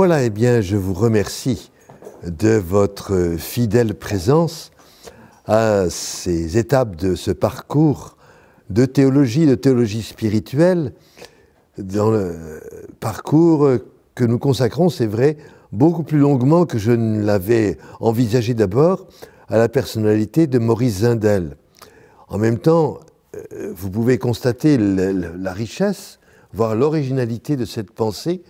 Voilà, eh bien, je vous remercie de votre fidèle présence à ces étapes de ce parcours de théologie, de théologie spirituelle, dans le parcours que nous consacrons, c'est vrai, beaucoup plus longuement que je ne l'avais envisagé d'abord, à la personnalité de Maurice Zindel. En même temps, euh, vous pouvez constater la richesse, voire l'originalité de cette pensée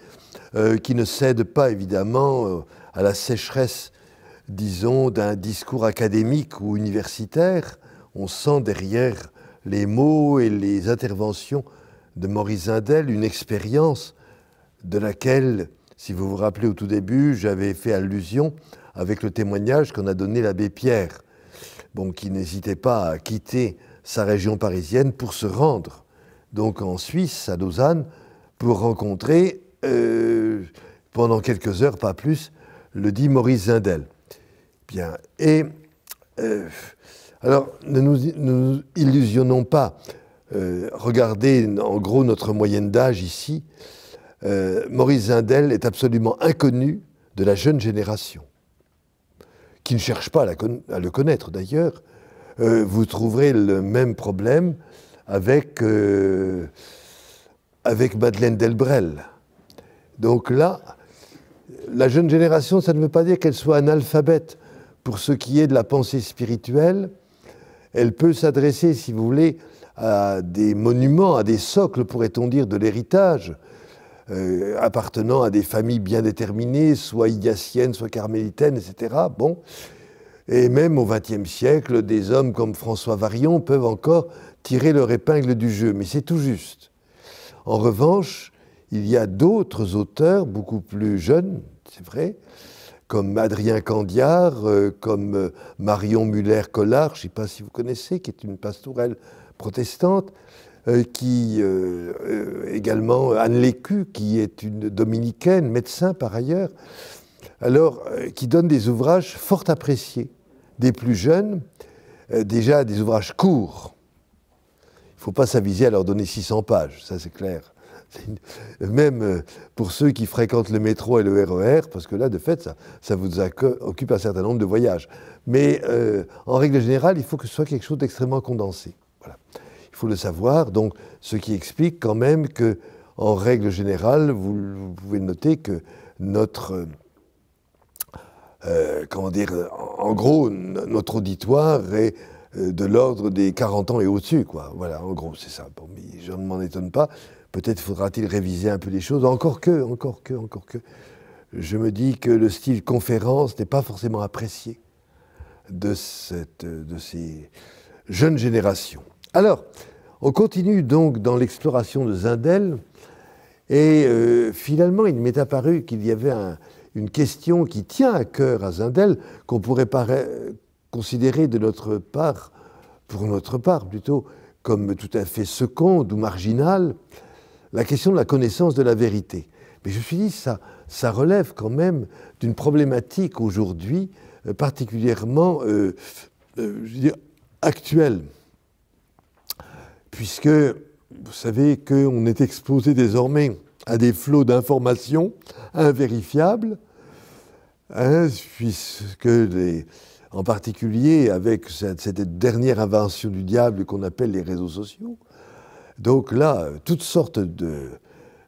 euh, qui ne cède pas évidemment euh, à la sécheresse, disons, d'un discours académique ou universitaire. On sent derrière les mots et les interventions de Maurice Indel une expérience de laquelle, si vous vous rappelez au tout début, j'avais fait allusion avec le témoignage qu'en a donné l'abbé Pierre, bon, qui n'hésitait pas à quitter sa région parisienne pour se rendre donc en Suisse, à Lausanne, pour rencontrer euh, pendant quelques heures, pas plus, le dit Maurice Zindel. Bien. Et euh, alors, ne nous, illusionnons pas. Euh, regardez en gros notre moyenne d'âge ici. Maurice Zindel est absolument inconnu de la jeune génération, qui ne cherche pas à, le connaître d'ailleurs. vous trouverez le même problème avec, avec Madeleine Delbrel. Donc là, la jeune génération, ça ne veut pas dire qu'elle soit analphabète pour ce qui est de la pensée spirituelle. Elle peut s'adresser, si vous voulez, à des monuments, à des socles, pourrait-on dire, de l'héritage, euh, appartenant à des familles bien déterminées, soit igatiennes, soit carmélitaines, etc. Bon. Et même au XXe siècle, des hommes comme François Varion peuvent encore tirer leur épingle du jeu, mais c'est tout juste. En revanche, il y a d'autres auteurs, beaucoup plus jeunes, c'est vrai, comme Adrien Candiard, euh, comme euh, Marion Muller-Collard, je ne sais pas si vous connaissez, qui est une pastorelle protestante, euh, qui également Anne Lécu, qui est une dominicaine, médecin par ailleurs, alors qui donne des ouvrages fort appréciés, des plus jeunes, déjà des ouvrages courts. Il ne faut pas s'aviser à leur donner 600 pages, ça c'est clair. Même euh, pour ceux qui fréquentent le métro et le RER, e parce que là, de fait, ça, ça vous occupe un certain nombre de voyages. Mais euh, en règle générale, il faut que ce soit quelque chose d'extrêmement condensé. Voilà. Il faut le savoir, donc, ce qui explique quand même que, en règle générale, vous, pouvez noter que notre. Euh, comment dire En gros, notre auditoire est de l'ordre des 40 ans et au-dessus, quoi. Voilà, en gros, c'est ça. Bon, je ne m'en étonne pas. Peut-être faudra-t-il réviser un peu les choses. Encore que, encore que, encore que. Je me dis que le style conférence n'est pas forcément apprécié de, cette, de ces jeunes générations. Alors, on continue donc dans l'exploration de Zindel. Et euh, finalement, il m'est apparu qu'il y avait une question qui tient à cœur à Zindel, qu'on pourrait considérer de notre part, pour notre part plutôt, comme tout à fait seconde ou marginale, la question de la connaissance de la vérité. Mais je me suis dit, ça, ça relève quand même d'une problématique aujourd'hui euh, particulièrement euh, euh, actuelle. Puisque vous savez qu'on est exposé désormais à des flots d'informations invérifiables, hein, puisque en particulier avec cette dernière invention du diable qu'on appelle les réseaux sociaux, donc là, euh, toutes sortes de,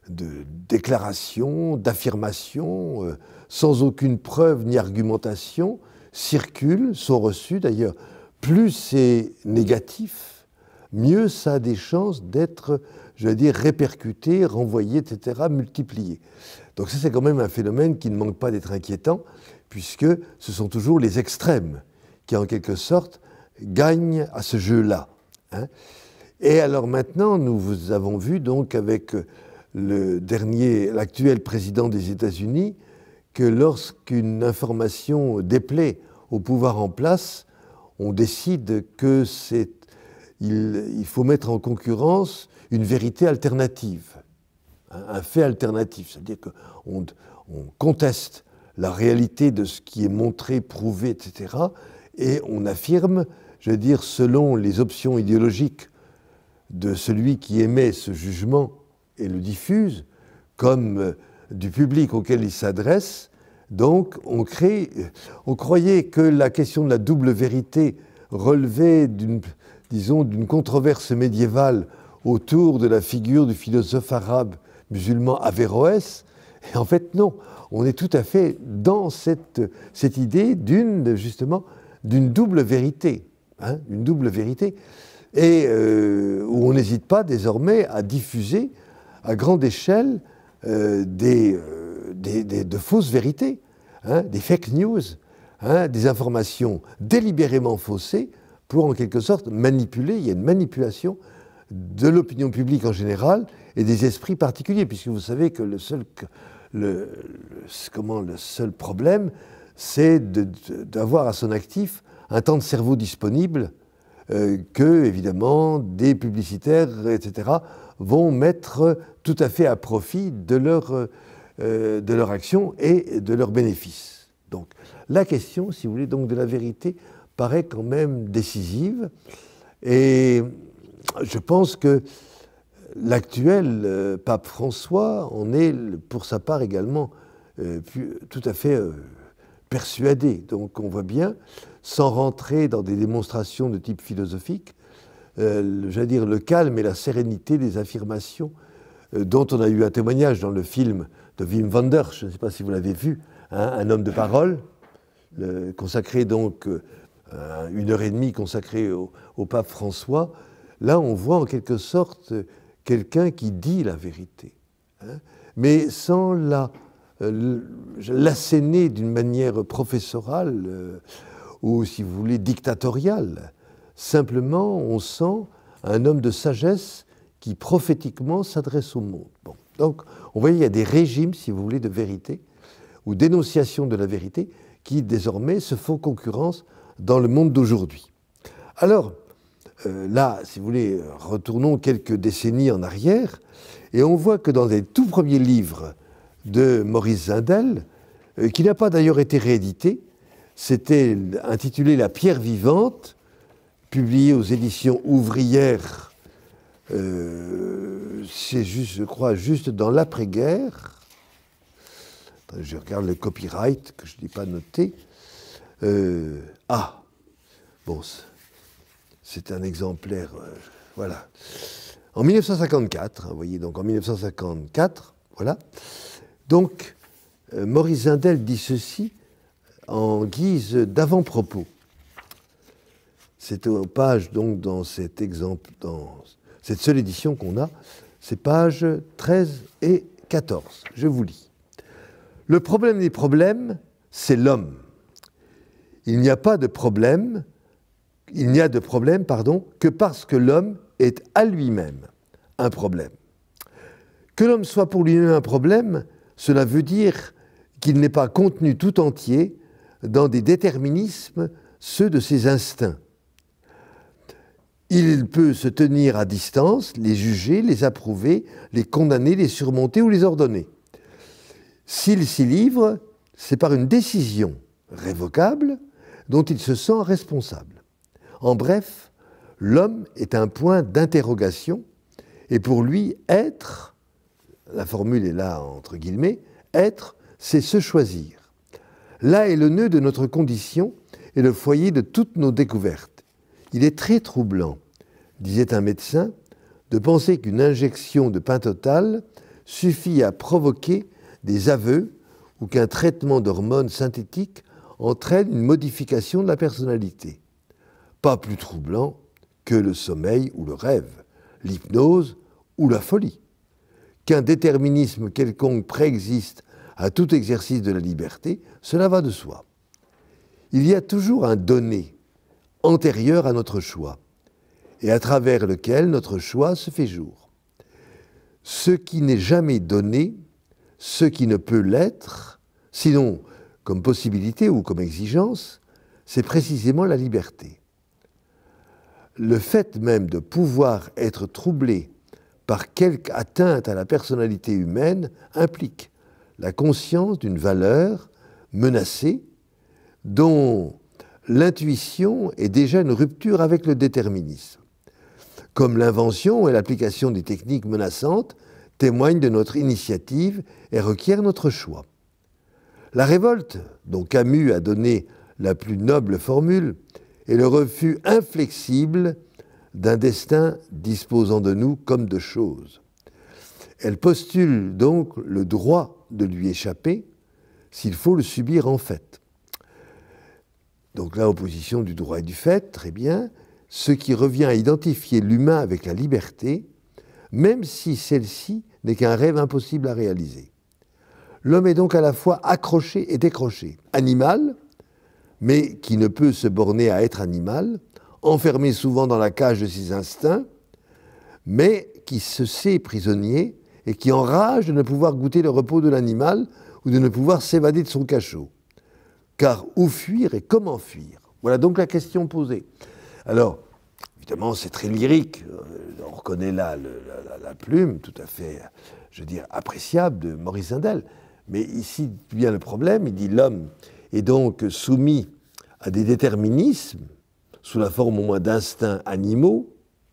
déclarations, d'affirmations, euh, sans aucune preuve ni argumentation, circulent, sont reçues. D'ailleurs, plus c'est négatif, mieux ça a des chances d'être, je veux dire, répercuté, renvoyé, etc., multiplié. Donc ça, c'est quand même un phénomène qui ne manque pas d'être inquiétant, puisque ce sont toujours les extrêmes qui, en quelque sorte, gagnent à ce jeu-là. Hein. Et alors maintenant, nous vous avons vu donc avec le dernier, l'actuel président des États-Unis, que lorsqu'une information déplaît au pouvoir en place, on décide que c'est il, faut mettre en concurrence une vérité alternative, un fait alternatif, c'est-à-dire qu'on on conteste la réalité de ce qui est montré, prouvé, etc., et on affirme, je veux dire, selon les options idéologiques de celui qui émet ce jugement et le diffuse, comme euh, du public auquel il s'adresse. Donc on, euh, on croyait que la question de la double vérité relevait d'une, disons, d'une controverse médiévale autour de la figure du philosophe arabe musulman Averroès. Et en fait, non, on est tout à fait dans cette, cette idée d'une, justement, d'une double vérité. Hein, une double vérité et euh, où on n'hésite pas désormais à diffuser à grande échelle euh, euh, de fausses vérités, hein, des fake news, hein, des informations délibérément faussées pour en quelque sorte manipuler, il y a une manipulation de l'opinion publique en général et des esprits particuliers, puisque vous savez que le seul problème, c'est d'avoir à son actif un temps de cerveau disponible euh, que, évidemment, des publicitaires, etc., vont mettre tout à fait à profit de leur, euh, euh, de leur action et de leurs bénéfices. Donc, la question, si vous voulez, donc de la vérité paraît quand même décisive. Et je pense que l'actuel pape François en est, pour sa part également, tout à fait persuadé. Donc on voit bien, sans rentrer dans des démonstrations de type philosophique, euh, dire le calme et la sérénité des affirmations euh, dont on a eu un témoignage dans le film de Wim Wenders, je ne sais pas si vous l'avez vu, hein, un homme de parole, consacré donc euh, une heure et demie consacrée au, pape François. Là, on voit en quelque sorte quelqu'un qui dit la vérité, hein, mais sans la euh, l'asséner d'une manière professorale euh, ou, si vous voulez, dictatoriale. Simplement, on sent un homme de sagesse qui prophétiquement s'adresse au monde. Donc, on voit il y a des régimes, si vous voulez, de vérité ou d'énonciation de la vérité qui désormais se font concurrence dans le monde d'aujourd'hui. Alors, euh, là, si vous voulez, retournons quelques décennies en arrière, et on voit que dans les tout premiers livres de Maurice Zindel, euh, qui n'a pas d'ailleurs été réédité. C'était intitulé La pierre vivante, publié aux éditions ouvrières, euh, c'est juste, je crois, juste dans l'après-guerre. Je regarde le copyright que je n'ai pas noté. Euh, ah, bon, c'est un exemplaire. voilà. En 1954, hein, vous voyez, donc en 1954, voilà. Donc, euh, Maurice Zindel dit ceci en guise d'avant-propos. C'est aux pages, donc, dans cet exemple, dans cette seule édition qu'on a, c'est pages 13 et 14. Je vous lis. Le problème des problèmes, c'est l'homme. Il n'y a pas de problème, il n'y a de problème, pardon, que parce que l'homme est à lui-même un problème. Que l'homme soit pour lui-même un problème, cela veut dire qu'il n'est pas contenu tout entier dans des déterminismes, ceux de ses instincts. Il peut se tenir à distance, les juger, les approuver, les condamner, les surmonter ou les ordonner. S'il s'y livre, c'est par une décision révocable dont il se sent responsable. En bref, l'homme est un point d'interrogation et pour lui, être la formule est là entre guillemets, être, c'est se choisir. Là est le nœud de notre condition et le foyer de toutes nos découvertes. Il est très troublant, disait un médecin, de penser qu'une injection de pain total suffit à provoquer des aveux ou qu'un traitement d'hormones synthétiques entraîne une modification de la personnalité. Pas plus troublant que le sommeil ou le rêve, l'hypnose ou la folie qu'un déterminisme quelconque préexiste à tout exercice de la liberté, cela va de soi. Il y a toujours un donné antérieur à notre choix, et à travers lequel notre choix se fait jour. Ce qui n'est jamais donné, ce qui ne peut l'être, sinon comme possibilité ou comme exigence, c'est précisément la liberté. Le fait même de pouvoir être troublé par quelque atteinte à la personnalité humaine implique la conscience d'une valeur menacée dont l'intuition est déjà une rupture avec le déterminisme. Comme l'invention et l'application des techniques menaçantes témoignent de notre initiative et requièrent notre choix. La révolte, dont Camus a donné la plus noble formule, est le refus inflexible d'un destin disposant de nous comme de choses. Elle postule donc le droit de lui échapper s'il faut le subir en fait. Donc là, opposition du droit et du fait, très bien, ce qui revient à identifier l'humain avec la liberté, même si celle-ci n'est qu'un rêve impossible à réaliser. L'homme est donc à la fois accroché et décroché, animal, mais qui ne peut se borner à être animal, enfermé souvent dans la cage de ses instincts, mais qui se sait prisonnier et qui enrage de ne pouvoir goûter le repos de l'animal ou de ne pouvoir s'évader de son cachot. Car où fuir et comment fuir Voilà donc la question posée. Alors, évidemment, c'est très lyrique. Euh, on reconnaît là la, plume tout à fait, je veux dire, appréciable de Maurice Indel. Mais ici vient le problème, il dit l'homme est donc soumis à des déterminismes sous la forme au moins d'instincts animaux,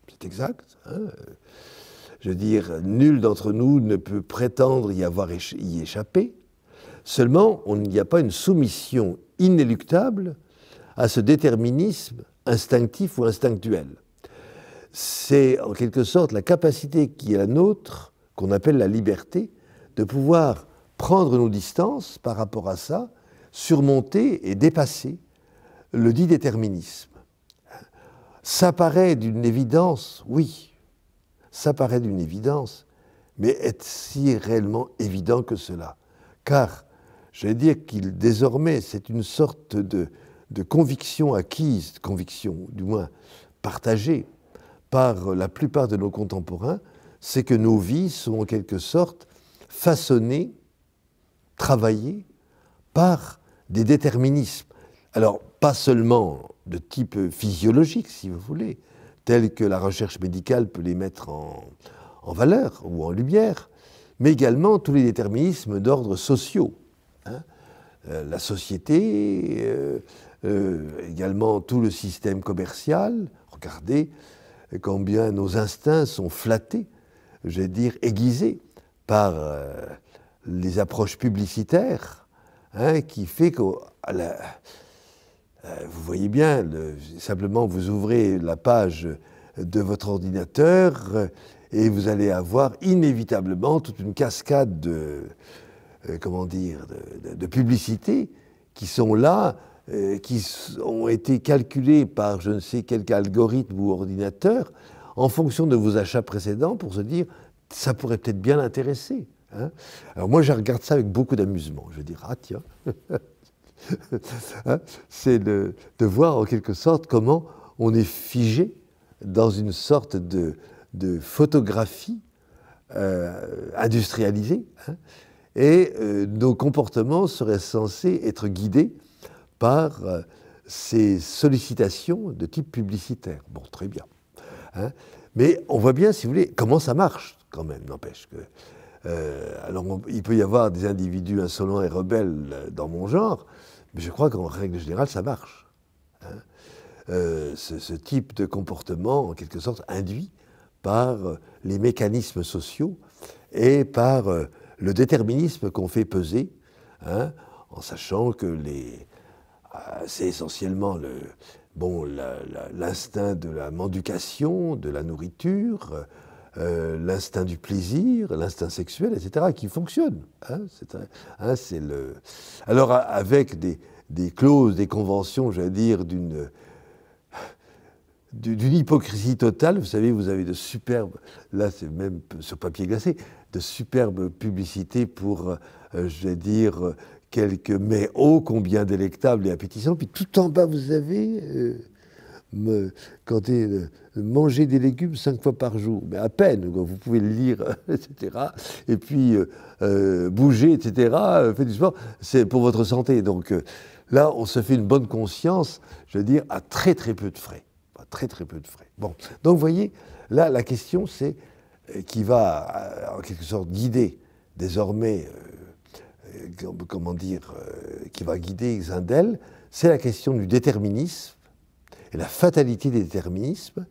c'est exact. Hein. je veux dire, nul d'entre nous ne peut prétendre y avoir y échapper. Seulement, il n'y a pas une soumission inéluctable à ce déterminisme instinctif ou instinctuel. C'est en quelque sorte la capacité qui est la nôtre, qu'on appelle la liberté, de pouvoir prendre nos distances par rapport à ça, surmonter et dépasser le dit déterminisme. Ça paraît d'une évidence, oui, ça paraît d'une évidence, mais est si réellement évident que cela Car, je vais dire qu'il désormais, c'est une sorte de, de conviction acquise, conviction du moins partagée par la plupart de nos contemporains, c'est que nos vies sont en quelque sorte façonnées, travaillées par des déterminismes. Alors, pas seulement de type physiologique, si vous voulez, tel que la recherche médicale peut les mettre en, valeur ou en lumière, mais également tous les déterminismes d'ordre sociaux. Hein. Euh, la société, euh, euh, également tout le système commercial. Regardez combien nos instincts sont flattés, j'allais dire aiguisés, par les approches publicitaires, hein, qui fait que la, euh, vous voyez bien, simplement vous ouvrez la page de votre ordinateur euh, et vous allez avoir inévitablement toute une cascade de, euh, comment dire, de, publicités qui sont là, qui ont été calculées par je ne sais quel algorithme ou ordinateur en fonction de vos achats précédents pour se dire ça pourrait peut-être bien l'intéresser. Hein. Alors moi je regarde ça avec beaucoup d'amusement. Je dis ah tiens. Hein, c'est de, voir en quelque sorte comment on est figé dans une sorte de, photographie euh, industrialisée, hein, et euh, nos comportements seraient censés être guidés par euh, ces sollicitations de type publicitaire. Bon, très bien. Hein. mais on voit bien, si vous voulez, comment ça marche quand même, n'empêche que... alors, il peut y avoir des individus insolents et rebelles dans mon genre, mais je crois qu'en règle générale, ça marche. Hein. Euh, ce, type de comportement, en quelque sorte, induit par euh, les mécanismes sociaux et par euh, le déterminisme qu'on fait peser, hein, en sachant que c'est essentiellement l'instinct de la mendication, de la nourriture, euh, l'instinct du plaisir, l'instinct sexuel, etc., qui fonctionne. Hein, hein, c'est le... Alors, avec des, clauses, des conventions, j'allais dire, d'une d'une hypocrisie totale. Vous savez, vous avez de superbes, là c'est même sur papier glacé, de superbes publicités pour, euh, je dire, euh, quelques mets ô combien délectables et appétissants. Puis tout en bas, vous avez quand euh, manger des légumes cinq fois par jour, mais à peine, vous pouvez le lire, etc. Et puis euh, euh, bouger, etc. fait du sport, c'est pour votre santé. Donc là, on se fait une bonne conscience, je veux dire, à très très peu de frais. très très peu de frais. Bon, donc vous voyez, là, la question, c'est qui va en quelque sorte guider désormais, comment dire, qui va guider Zindel, c'est la question du déterminisme et la fatalité des déterminismes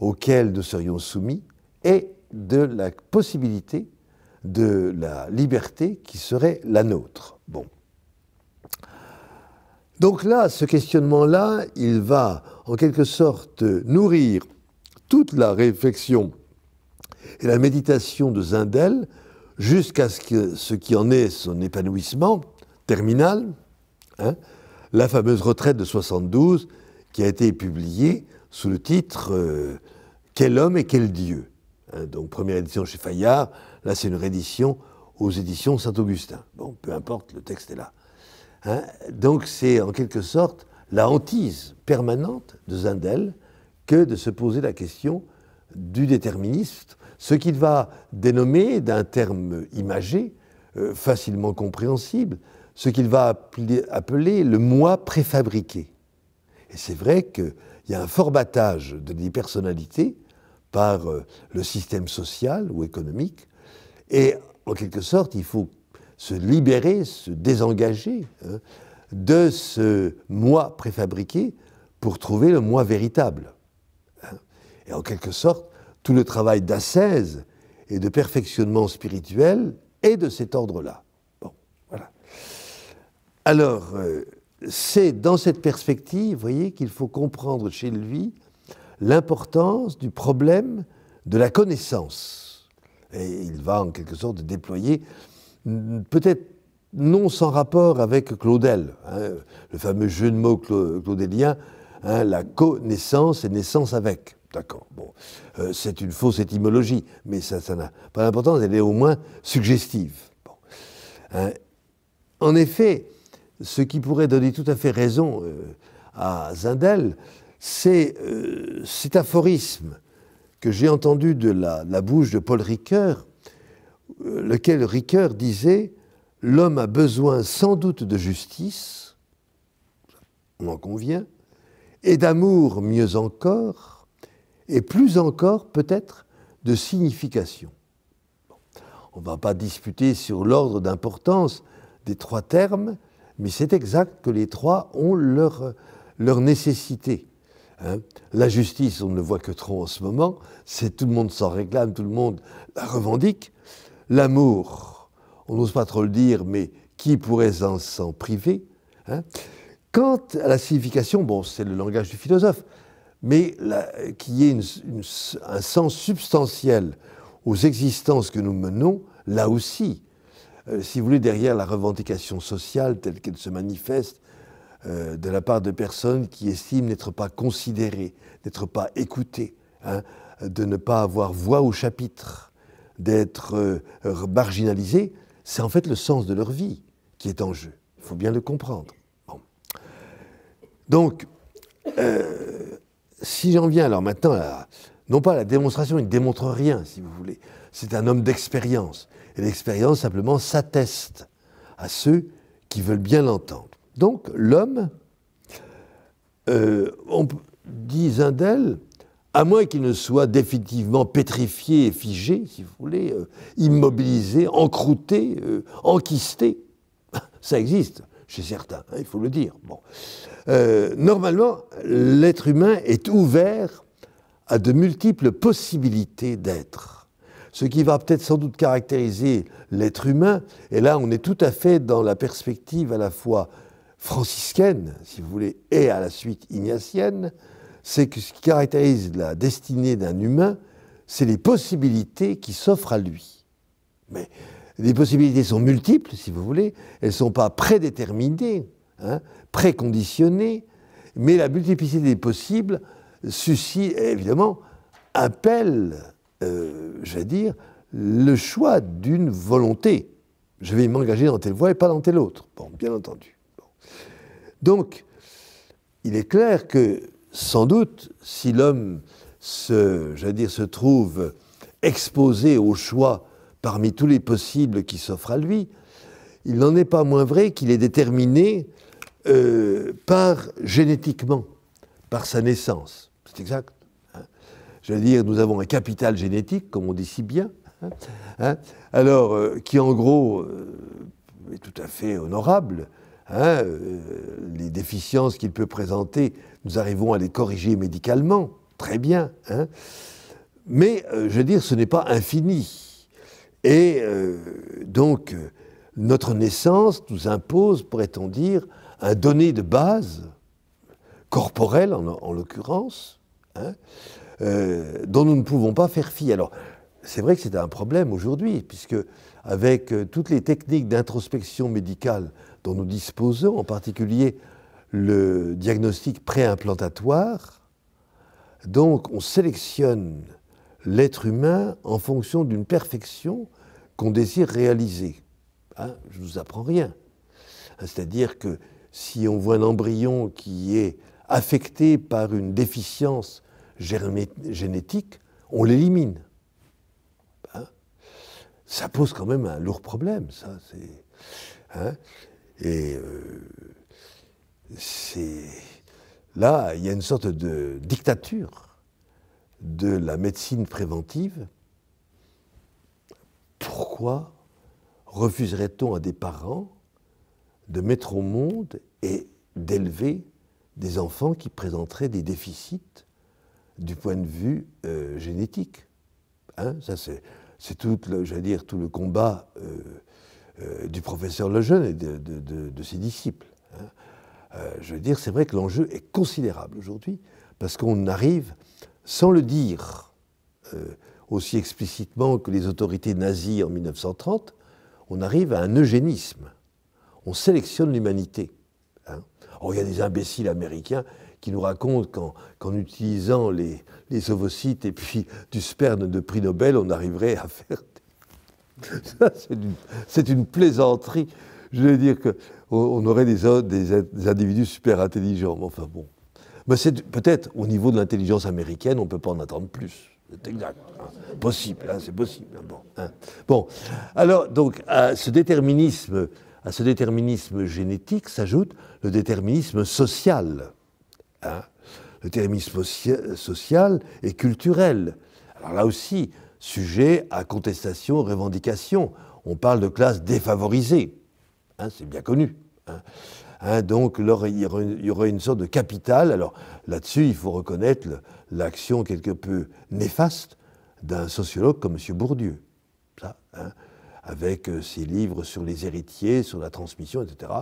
auxquels nous serions soumis et de la possibilité de la liberté qui serait la nôtre. Bon. Donc là, ce questionnement-là, il va en quelque sorte nourrir toute la réflexion et la méditation de Zindel jusqu'à ce, que, ce qui en est son épanouissement terminal, hein, la fameuse retraite de 72 qui a été publié sous le titre euh, Quel homme et quel Dieu hein. Donc première édition chez Fayard, là c'est une réédition aux éditions Saint-Augustin. Bon, peu importe, le texte est là. Hein. donc c'est en quelque sorte la hantise permanente de Zindel que de se poser la question du déterministe, ce qu'il va dénommer d'un terme imagé, euh, facilement compréhensible, ce qu'il va appeler le moi préfabriqué. Et c'est vrai qu'il y a un formatage de des personnalités par euh, le système social ou économique. Et en quelque sorte, il faut se libérer, se désengager hein, de ce moi préfabriqué pour trouver le moi véritable. Hein. Et en quelque sorte, tout le travail d'assaise et de perfectionnement spirituel est de cet ordre-là. Bon, voilà. Alors, euh, c'est dans cette perspective, vous voyez, qu'il faut comprendre chez lui l'importance du problème de la connaissance. Et il va en quelque sorte déployer, mm, peut-être non sans rapport avec Claudel, hein, le fameux jeu de mots claudelien, hein, la connaissance et naissance avec. D'accord, bon, euh, c'est une fausse étymologie, mais ça n'a pas d'importance, elle est au moins suggestive. Hein, en effet, ce qui pourrait donner tout à fait raison euh, à Zindel, c'est euh, cet aphorisme que j'ai entendu de la, bouche de Paul Ricoeur, euh, lequel Ricoeur disait L'homme a besoin sans doute de justice, on en convient, et d'amour mieux encore, et plus encore peut-être de signification. On ne va pas disputer sur l'ordre d'importance des trois termes, mais c'est exact que les trois ont leur, nécessité. Hein. La justice, on ne le voit que trop en ce moment, c'est tout le monde s'en réclame, tout le monde la revendique. L'amour, on n'ose pas trop le dire, mais qui pourrait s'en priver hein. Quant à la signification, bon, c'est le langage du philosophe, mais qu'il y ait un sens substantiel aux existences que nous menons, là aussi, euh, si vous voulez, derrière la revendication sociale telle qu'elle se manifeste, euh, de la part de personnes qui estiment n'être pas considérées, n'être pas écoutées, hein, de ne pas avoir voix au chapitre, d'être euh, marginalisées, c'est en fait le sens de leur vie qui est en jeu. Il faut bien le comprendre. Donc, si j'en viens alors maintenant non pas à la démonstration, il ne démontre rien, si vous voulez. C'est un homme d'expérience l'expérience simplement s'atteste à ceux qui veulent bien l'entendre. Donc l'homme, euh, on dit d'elle, à moins qu'il ne soit définitivement pétrifié et figé, si vous voulez, euh, immobilisé, encrouté, euh, enquisté, ça existe chez certains, hein, il faut le dire. Bon. normalement, l'être humain est ouvert à de multiples possibilités d'être ce qui va peut-être sans doute caractériser l'être humain, et là on est tout à fait dans la perspective à la fois franciscaine, si vous voulez, et à la suite ignatienne, c'est que ce qui caractérise la destinée d'un humain, c'est les possibilités qui s'offrent à lui. Mais les possibilités sont multiples, si vous voulez, elles ne sont pas prédéterminées, hein, préconditionnées, mais la multiplicité des possibles suscite, évidemment, appelle euh, je dire, le choix d'une volonté. Je vais m'engager dans telle voie et pas dans telle autre. Bon, bien entendu. Donc, il est clair que, sans doute, si l'homme se, dire, se trouve exposé au choix parmi tous les possibles qui s'offrent à lui, il n'en est pas moins vrai qu'il est déterminé euh, par génétiquement, par sa naissance. C'est exact je veux dire, nous avons un capital génétique, comme on dit si bien, hein, hein. alors euh, qui en gros euh, est tout à fait honorable. Hein, euh, les déficiences qu'il peut présenter, nous arrivons à les corriger médicalement, très bien. mais je veux dire, ce n'est pas infini. Et donc, notre naissance nous impose, pourrait-on dire, un donné de base, corporel en, l'occurrence, euh, dont nous ne pouvons pas faire fi. Alors, c'est vrai que c'est un problème aujourd'hui, puisque avec euh, toutes les techniques d'introspection médicale dont nous disposons, en particulier le diagnostic préimplantatoire, donc on sélectionne l'être humain en fonction d'une perfection qu'on désire réaliser. Hein, je ne vous apprends rien. Hein, c'est-à-dire que si on voit un embryon qui est affecté par une déficience génétique, on l'élimine. Hein? ça pose quand même un lourd problème, ça. Hein? Et euh, c'est là, il y a une sorte de dictature de la médecine préventive. Pourquoi refuserait-on à des parents de mettre au monde et d'élever des enfants qui présenteraient des déficits du point de vue euh, génétique. Hein, ça, c'est tout, le, dire, tout le combat euh, euh, du professeur Lejeune et de, ses disciples. Hein. je veux dire, c'est vrai que l'enjeu est considérable aujourd'hui, parce qu'on arrive, sans le dire aussi explicitement que les autorités nazies en 1930, on arrive à un eugénisme. On sélectionne l'humanité. Hein. il y a des imbéciles américains qui nous raconte qu'en utilisant les, ovocytes et puis du sperme de prix Nobel, on arriverait à faire. C'est une, plaisanterie. Je veux dire qu'on aurait des, individus super intelligents. Mais enfin bon. Mais c'est peut-être au niveau de l'intelligence américaine, on ne peut pas en attendre plus. C'est exact. Hein. Possible, hein, c'est possible. Hein, bon, alors donc ce déterminisme, à ce déterminisme génétique s'ajoute le déterminisme social. Hein, le thérémisme social et culturel. Alors là aussi, sujet à contestation, revendication. On parle de classes défavorisées. Hein, c'est bien connu. Hein. donc il, y aurait une sorte de capital. Alors là-dessus, il faut reconnaître l'action quelque peu néfaste d'un sociologue comme M. Bourdieu. Ça, avec euh, ses livres sur les héritiers, sur la transmission, etc.,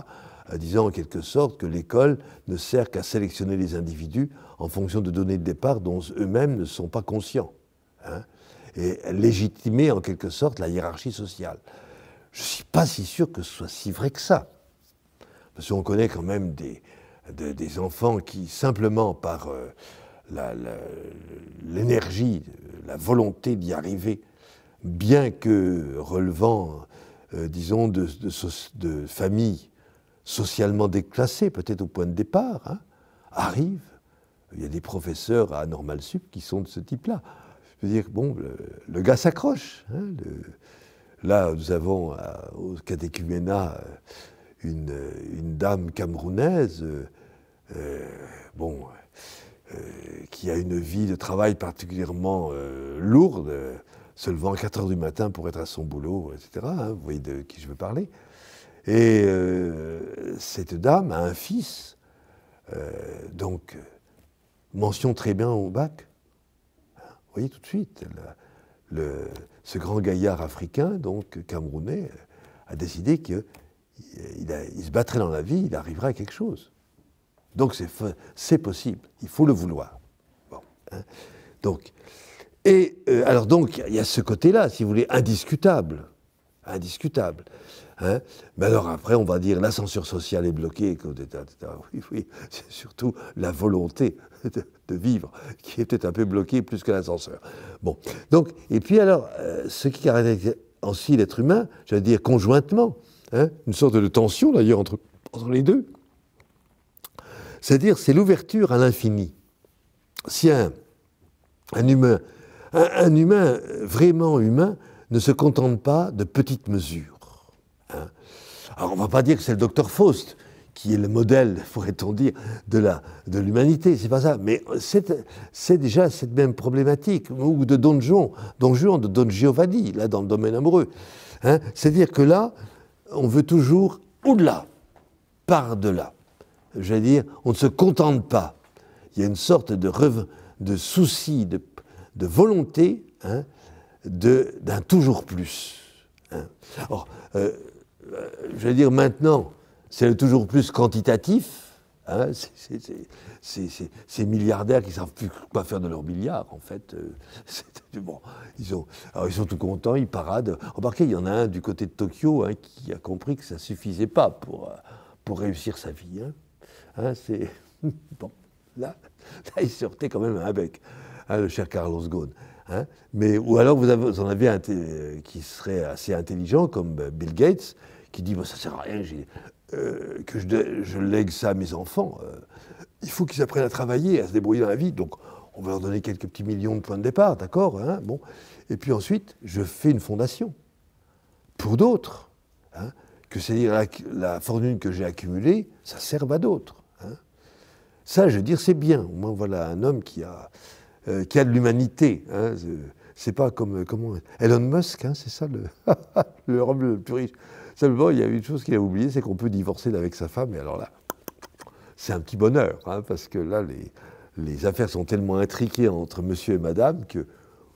euh, disant en quelque sorte que l'école ne sert qu'à sélectionner les individus en fonction de données de départ dont eux-mêmes ne sont pas conscients, hein, et légitimer en quelque sorte la hiérarchie sociale. Je ne suis pas si sûr que ce soit si vrai que ça, parce qu'on connaît quand même des, des, enfants qui, simplement par euh, l'énergie, la volonté d'y arriver, bien que relevant, euh, disons, de, de, familles socialement déclassées, peut-être au point de départ, hein, arrivent. Il y a des professeurs à Normal Sup qui sont de ce type-là. Je veux dire, bon, le, gars s'accroche. Hein, là, nous avons euh, au catéchuménat euh, une, une dame camerounaise, bon, qui a une vie de travail particulièrement lourde se levant à 4 heures du matin pour être à son boulot, etc. Hein, vous voyez de qui je veux parler. Et euh, cette dame a un fils, euh, donc mention très bien au bac. Hein, vous voyez tout de suite, ce grand gaillard africain, donc camerounais, a décidé qu'il il, se battrait dans la vie, il arriverait à quelque chose. Donc c'est possible, il faut le vouloir. Bon, hein. Donc et euh, alors donc, il y a ce côté-là, si vous voulez, indiscutable. Indiscutable. Hein. Mais alors après, on va dire l'ascenseur social est bloqué. Oui, oui, c'est surtout la volonté de, vivre qui est peut-être un peu bloquée plus que l'ascenseur. Bon, donc, et puis alors, euh, ce qui caractérise aussi l'être humain, j'allais dire conjointement, hein, une sorte de tension d'ailleurs entre, entre les deux, c'est-à-dire c'est l'ouverture à l'infini. Si un humain un, humain vraiment humain ne se contente pas de petites mesures. Hein. Alors on ne va pas dire que c'est le docteur Faust qui est le modèle, pourrait-on dire, de l'humanité, de c'est pas ça, mais c'est déjà cette même problématique, ou de Don Juan, de Don Giovanni, là dans le domaine amoureux. Hein. C'est-à-dire que là, on veut toujours au-delà, par-delà. Je veux dire, on ne se contente pas. Il y a une sorte de, de souci, de de volonté hein, d'un toujours plus. Hein. Euh, euh, je veux dire maintenant, c'est le toujours plus quantitatif. Hein, ces milliardaires qui ne savent plus quoi faire de leurs milliards, en fait. Euh, bon, ils, ont, alors ils sont tout contents, ils paradent. Remarquez, il y en a un du côté de Tokyo qui a compris que ça ne suffisait pas pour, pour réussir sa vie. bon, là, là, il sortait quand même avec. Hein, le cher Carlos Ghosn. Hein. Mais, ou alors vous, en avez un euh, qui serait assez intelligent, comme euh, Bill Gates, qui dit ça bah, ça sert à rien euh, que je, lègue ça à mes enfants. il faut qu'ils apprennent à travailler, à se débrouiller dans la vie. Donc on va leur donner quelques petits millions de points de départ, d'accord hein, bon. Et puis ensuite, je fais une fondation pour d'autres. Hein, que c'est-à-dire la, fortune que j'ai accumulée, ça serve à d'autres. Hein. Ça, je veux dire, c'est bien. Au moins, voilà un homme qui a euh, qui a de l'humanité. Hein, c'est pas comme euh, Elon Musk, hein, c'est ça le, le homme le plus riche. Simplement, il y a une chose qu'il a oubliée, c'est qu'on peut divorcer avec sa femme, et alors là, c'est un petit bonheur, hein, parce que là, les, les affaires sont tellement intriquées entre monsieur et madame que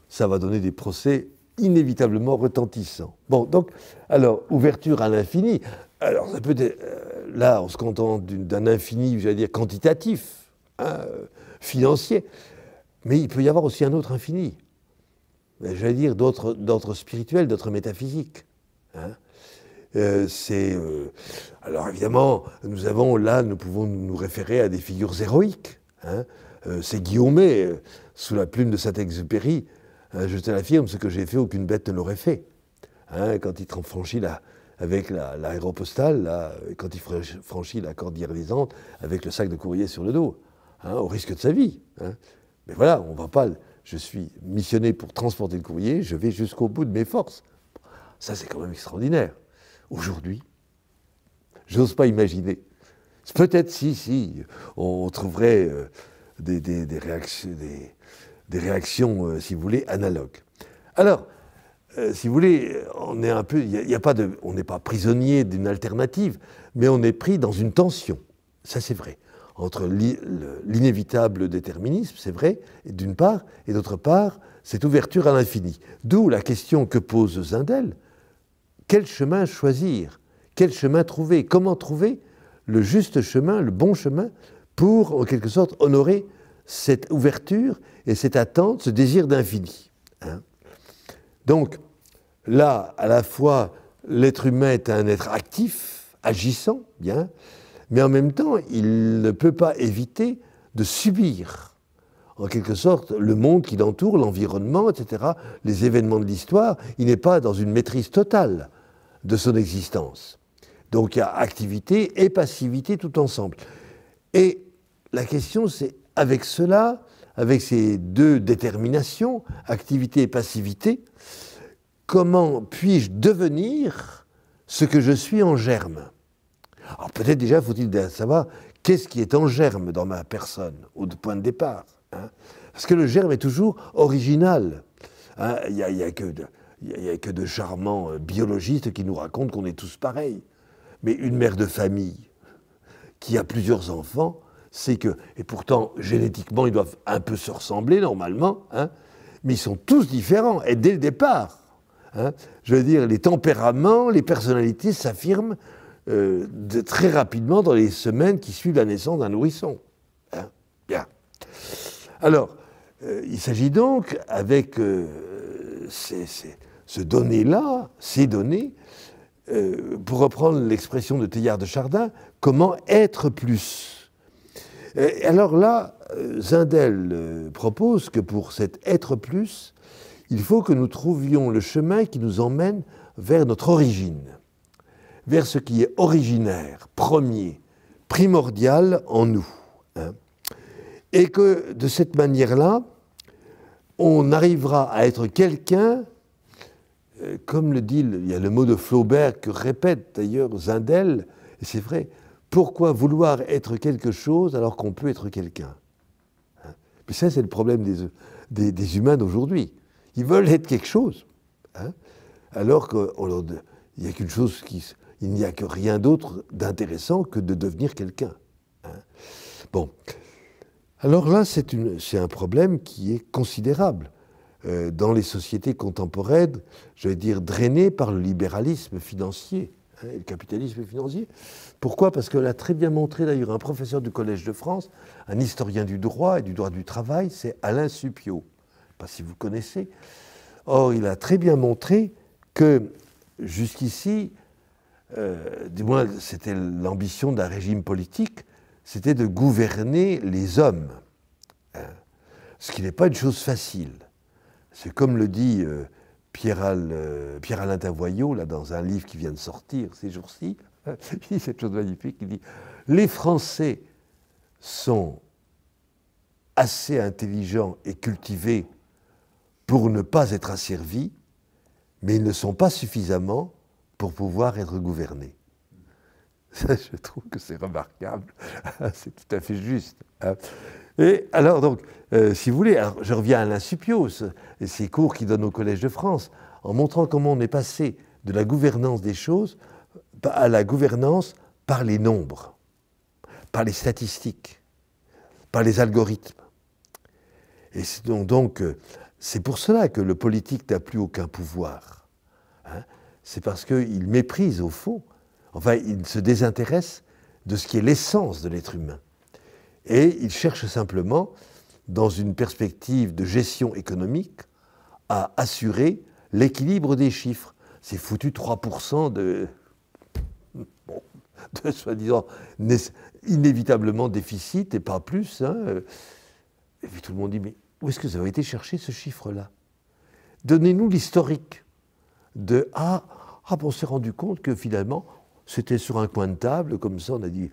ça va donner des procès inévitablement retentissants. Bon, donc, alors, ouverture à l'infini. Alors, ça peut euh, là, on se contente d'un infini, j'allais dire, quantitatif, financier, mais il peut y avoir aussi un autre infini. Ben, j'allais dire d'autres spirituels, d'autres métaphysiques. Hein. Euh, euh, alors évidemment, nous avons là, nous pouvons nous référer à des figures héroïques. Hein. Euh, c'est Guillaumet, sous la plume de Saint-Exupéry, hein, je te l'affirme, ce que j'ai fait, aucune bête ne l'aurait fait. quand il franchit avec l'aéropostale, la, quand il franchit la cordillère Andes avec le sac de courrier sur le dos, au risque de sa vie. Mais voilà, on va pas. Je suis missionné pour transporter le courrier, je vais jusqu'au bout de mes forces. Ça, c'est quand même extraordinaire. Aujourd'hui, je n'ose pas imaginer. Peut-être, si, si, on trouverait euh, des, réactions, des, réactions euh, si vous voulez, analogues. Alors, euh, si vous voulez, on est un peu, a pas de, on n'est pas prisonnier d'une alternative, mais on est pris dans une tension. Ça, c'est vrai entre l'inévitable déterminisme, c'est vrai, d'une part, et d'autre part, cette ouverture à l'infini. D'où la question que pose Zindel, quel chemin choisir Quel chemin trouver Comment trouver le juste chemin, le bon chemin, pour, en quelque sorte, honorer cette ouverture et cette attente, ce désir d'infini hein? Donc, là, à la fois, l'être humain est un être actif, agissant, bien, mais en même temps, il ne peut pas éviter de subir, en quelque sorte, le monde qui l'entoure, l'environnement, etc., les événements de l'histoire. Il n'est pas dans une maîtrise totale de son existence. Donc il y a activité et passivité tout ensemble. Et la question, c'est avec cela, avec ces deux déterminations, activité et passivité, comment puis-je devenir ce que je suis en germe alors peut-être déjà faut-il savoir qu'est-ce qui est en germe dans ma personne, au point de départ. Hein. Parce que le germe est toujours original. Hein. Il n'y a, que de, charmants euh, biologistes qui nous racontent qu'on est tous pareils. Mais une mère de famille qui a plusieurs enfants, c'est que, et pourtant génétiquement ils doivent un peu se ressembler normalement, hein, mais ils sont tous différents, et dès le départ. je veux dire, les tempéraments, les personnalités s'affirment euh, de très rapidement dans les semaines qui suivent la naissance d'un nourrisson. Hein. Bien. Alors, euh, il s'agit donc, avec euh, ces, données là ces données, pour reprendre l'expression de Théard de Chardin, comment être plus Alors là, Zindel propose que pour cet être plus, il faut que nous trouvions le chemin qui nous emmène vers notre origine vers ce qui est originaire, premier, primordial en nous. Hein. Et que de cette manière-là, on arrivera à être quelqu'un, euh, comme le dit, il y a le mot de Flaubert que répète d'ailleurs Zindel, et c'est vrai, pourquoi vouloir être quelque chose alors qu'on peut être quelqu'un hein. Mais ça, c'est le problème des, des, humains d'aujourd'hui. Ils veulent être quelque chose, hein. alors qu'il n'y a qu'une chose qui, il n'y a que rien d'autre d'intéressant que de devenir quelqu'un. Hein. Bon. Alors là, c'est un problème qui est considérable euh, dans les sociétés contemporaines, je vais dire drainées par le libéralisme financier hein, le capitalisme financier. Pourquoi Parce que a très bien montré d'ailleurs un professeur du Collège de France, un historien du droit et du droit du travail, c'est Alain Supiot, Pas si vous connaissez. Or, il a très bien montré que jusqu'ici, euh, du moins c'était l'ambition d'un régime politique, c'était de gouverner les hommes. Hein. Ce qui n'est pas une chose facile. C'est comme le dit euh, Pierre-Alain euh, là, dans un livre qui vient de sortir ces jours-ci, il dit cette chose magnifique, il dit Les Français sont assez intelligents et cultivés pour ne pas être asservis, mais ils ne sont pas suffisamment pour pouvoir être gouverné. Ça, je trouve que c'est remarquable, c'est tout à fait juste. Hein. Et alors, donc, euh, si vous voulez, je reviens à Alain ces cours qu'il donnent au Collège de France, en montrant comment on est passé de la gouvernance des choses bah, à la gouvernance par les nombres, par les statistiques, par les algorithmes. Et donc, euh, c'est pour cela que le politique n'a plus aucun pouvoir c'est parce qu'ils méprise au fond, enfin il se désintéresse de ce qui est l'essence de l'être humain. Et il cherche simplement, dans une perspective de gestion économique, à assurer l'équilibre des chiffres. C'est foutu 3% de, de soi-disant inévitablement déficit et pas plus. Hein. Et puis tout le monde dit, mais où est-ce que vous avez été chercher ce chiffre-là Donnez-nous l'historique de A... Ah, on s'est rendu compte que finalement, c'était sur un coin de table, comme ça, on a dit.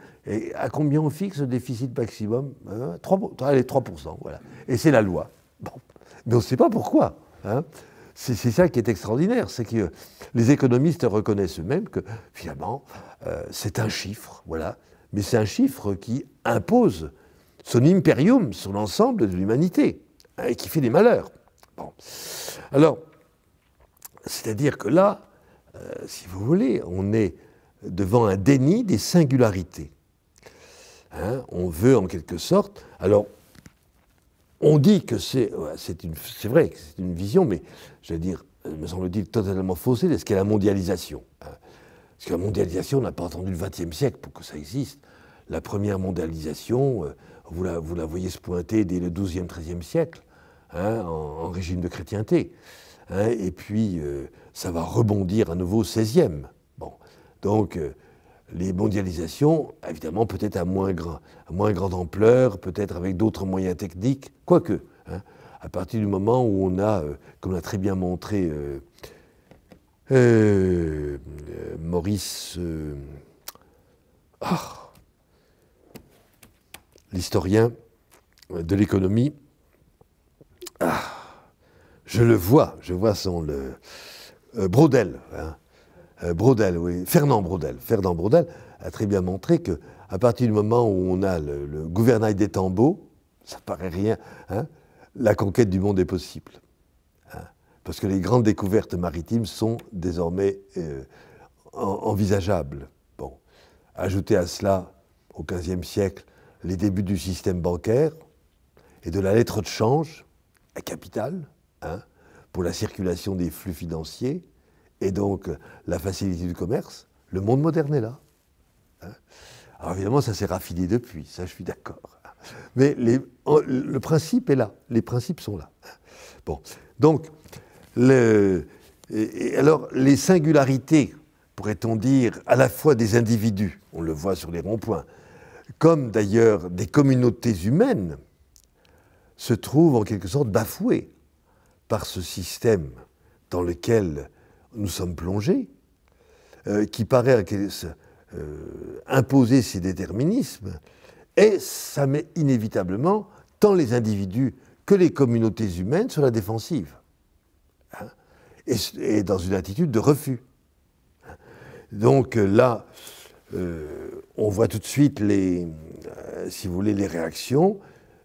à combien on fixe le déficit maximum 3, hein, Allez, voilà. Et c'est la loi. Bon. Mais on ne sait pas pourquoi. Hein. C'est ça qui est extraordinaire, c'est que les économistes reconnaissent eux-mêmes que finalement, euh, c'est un chiffre, voilà. Mais c'est un chiffre qui impose son imperium, sur l'ensemble de l'humanité, hein, et qui fait des malheurs. Bon. Alors, c'est-à-dire que là, euh, si vous voulez, on est devant un déni des singularités. Hein, on veut en quelque sorte. Alors, on dit que c'est, c'est vrai que c'est une vision, mais je veux dire, euh, me semble-t-il, totalement faussée de ce qu'est la mondialisation. Hein. Parce que la mondialisation, on n'a pas entendu le XXe siècle pour que ça existe. La première mondialisation, euh, vous, la, vous la, voyez se pointer dès le XIIe, XIIIe siècle, hein, en, en, régime de chrétienté. Hein. et puis, ça va rebondir à nouveau 16e. Bon. Donc, euh, les mondialisations, évidemment, peut-être à moins, à moins grande ampleur, peut-être avec d'autres moyens techniques, quoique. Hein, à partir du moment où on a, euh, comme l'a très bien montré euh, Maurice. Ah, l'historien de l'économie, ah, je le vois, je vois son. Le, euh, Brodel, hein. euh, oui, Fernand Brodel, Fernand Brodel a très bien montré que à partir du moment où on a le, gouvernail des tambours, ça paraît rien, hein, la conquête du monde est possible. Hein. parce que les grandes découvertes maritimes sont désormais euh, envisageables. Bon, ajoutez à cela, au XVe siècle, les débuts du système bancaire et de la lettre de change, à capital, hein, pour la circulation des flux financiers et donc la facilité du commerce, le monde moderne est là. Hein. Alors évidemment, ça s'est raffiné depuis, ça je suis d'accord. Mais le principe est là, les principes sont là. Bon, donc, alors les singularités, pourrait-on dire, à la fois des individus, on le voit sur les ronds-points, comme d'ailleurs des communautés humaines, se trouvent en quelque sorte bafouées par ce système dans lequel nous sommes plongés, euh, qui paraît euh, imposer ces déterminismes, et ça met inévitablement tant les individus que les communautés humaines sur la défensive, hein, et, dans une attitude de refus. Donc euh, là, on voit tout de suite les, si vous voulez, les réactions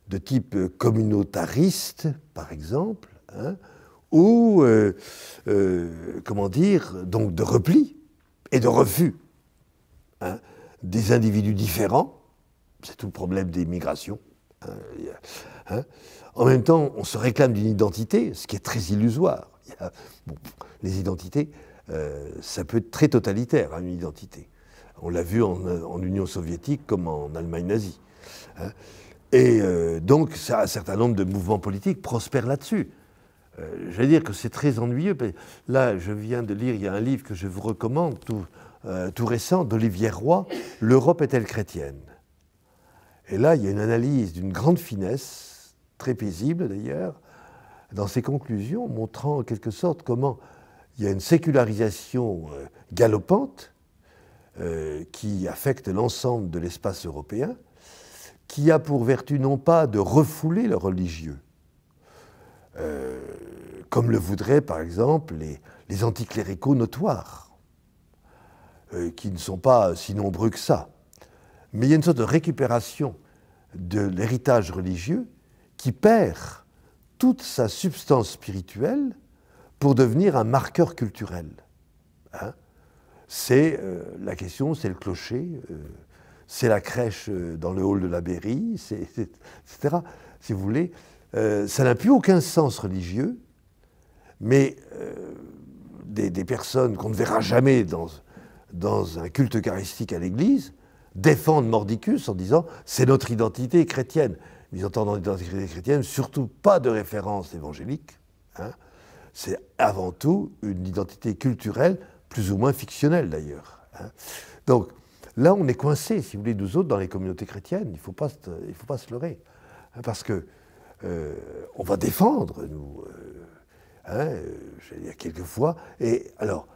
de type communautariste, par exemple, Hein, ou, euh, euh, comment dire, donc de repli et de refus hein, des individus différents. C'est tout le problème des migrations. Hein, en même temps, on se réclame d'une identité, ce qui est très illusoire. les identités, euh, ça peut être très totalitaire, une identité. On l'a vu en, Union soviétique comme en Allemagne nazie. Et donc, un certain nombre de mouvements politiques prospèrent là-dessus. Euh, je vais dire que c'est très ennuyeux. Là, je viens de lire, il y a un livre que je vous recommande, tout, euh, récent, d'Olivier Roy, L'Europe est-elle chrétienne Et là, il y a une analyse d'une grande finesse, très paisible d'ailleurs, dans ses conclusions, montrant en quelque sorte comment il y a une sécularisation euh, galopante qui affecte l'ensemble de l'espace européen, qui a pour vertu non pas de refouler le religieux, euh, comme le voudraient par exemple les, les anticléricaux notoires, euh, qui ne sont pas si nombreux que ça. Mais il y a une sorte de récupération de l'héritage religieux qui perd toute sa substance spirituelle pour devenir un marqueur culturel. Hein. c'est euh, la question, c'est le clocher, c'est la crèche dans le hall de la Berry, etc. Si vous voulez, euh, ça n'a plus aucun sens religieux, mais euh, des, personnes qu'on ne verra jamais dans, dans un culte eucharistique à l'Église défendent Mordicus en disant c'est notre identité chrétienne. Ils entendent l'identité chrétienne surtout pas de référence évangélique. Hein. C'est avant tout une identité culturelle, plus ou moins fictionnelle d'ailleurs. Hein. Donc là, on est coincé, si vous voulez, nous autres, dans les communautés chrétiennes. Il ne faut, pas, il faut pas se leurrer. Hein, parce que euh, on va défendre, nous. Euh, hein, euh, il y a quelques fois. Et alors,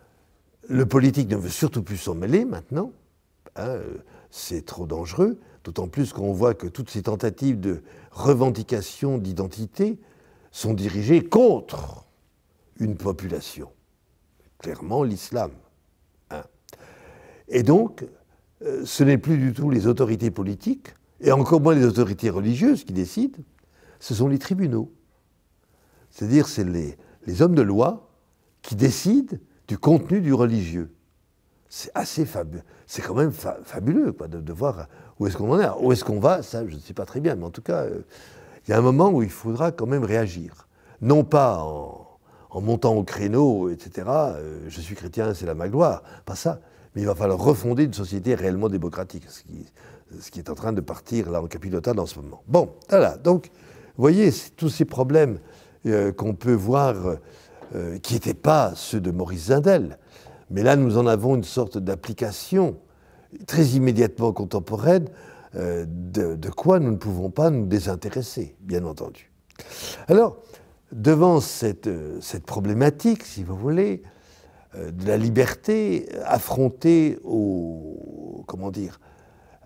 le politique ne veut surtout plus s'en mêler maintenant. Hein, c'est trop dangereux, d'autant plus qu'on voit que toutes ces tentatives de revendication d'identité sont dirigées contre une population. Clairement l'islam. Hein. Et donc, ce n'est plus du tout les autorités politiques, et encore moins les autorités religieuses qui décident, ce sont les tribunaux. C'est-à-dire, c'est les, les hommes de loi qui décident du contenu du religieux. C'est assez fabuleux. C'est quand même fabuleux quoi, de, voir où est-ce qu'on en est. où est-ce qu'on va, ça, je ne sais pas très bien, mais en tout cas, euh, il y a un moment où il faudra quand même réagir. Non pas en, montant au créneau, etc. Euh, je suis chrétien, c'est la ma gloire. Pas ça. Mais il va falloir refonder une société réellement démocratique, ce qui, est en train de partir là en capilotade en ce moment. Bon, voilà. Donc, voyez, tous ces problèmes euh, qu'on peut voir, euh, qui n'étaient pas ceux de Maurice Zindel, mais là nous en avons une sorte d'application très immédiatement contemporaine, euh, de, quoi nous ne pouvons pas nous désintéresser, bien entendu. Alors, devant cette, problématique, si vous voulez, de la liberté affrontée au, comment dire,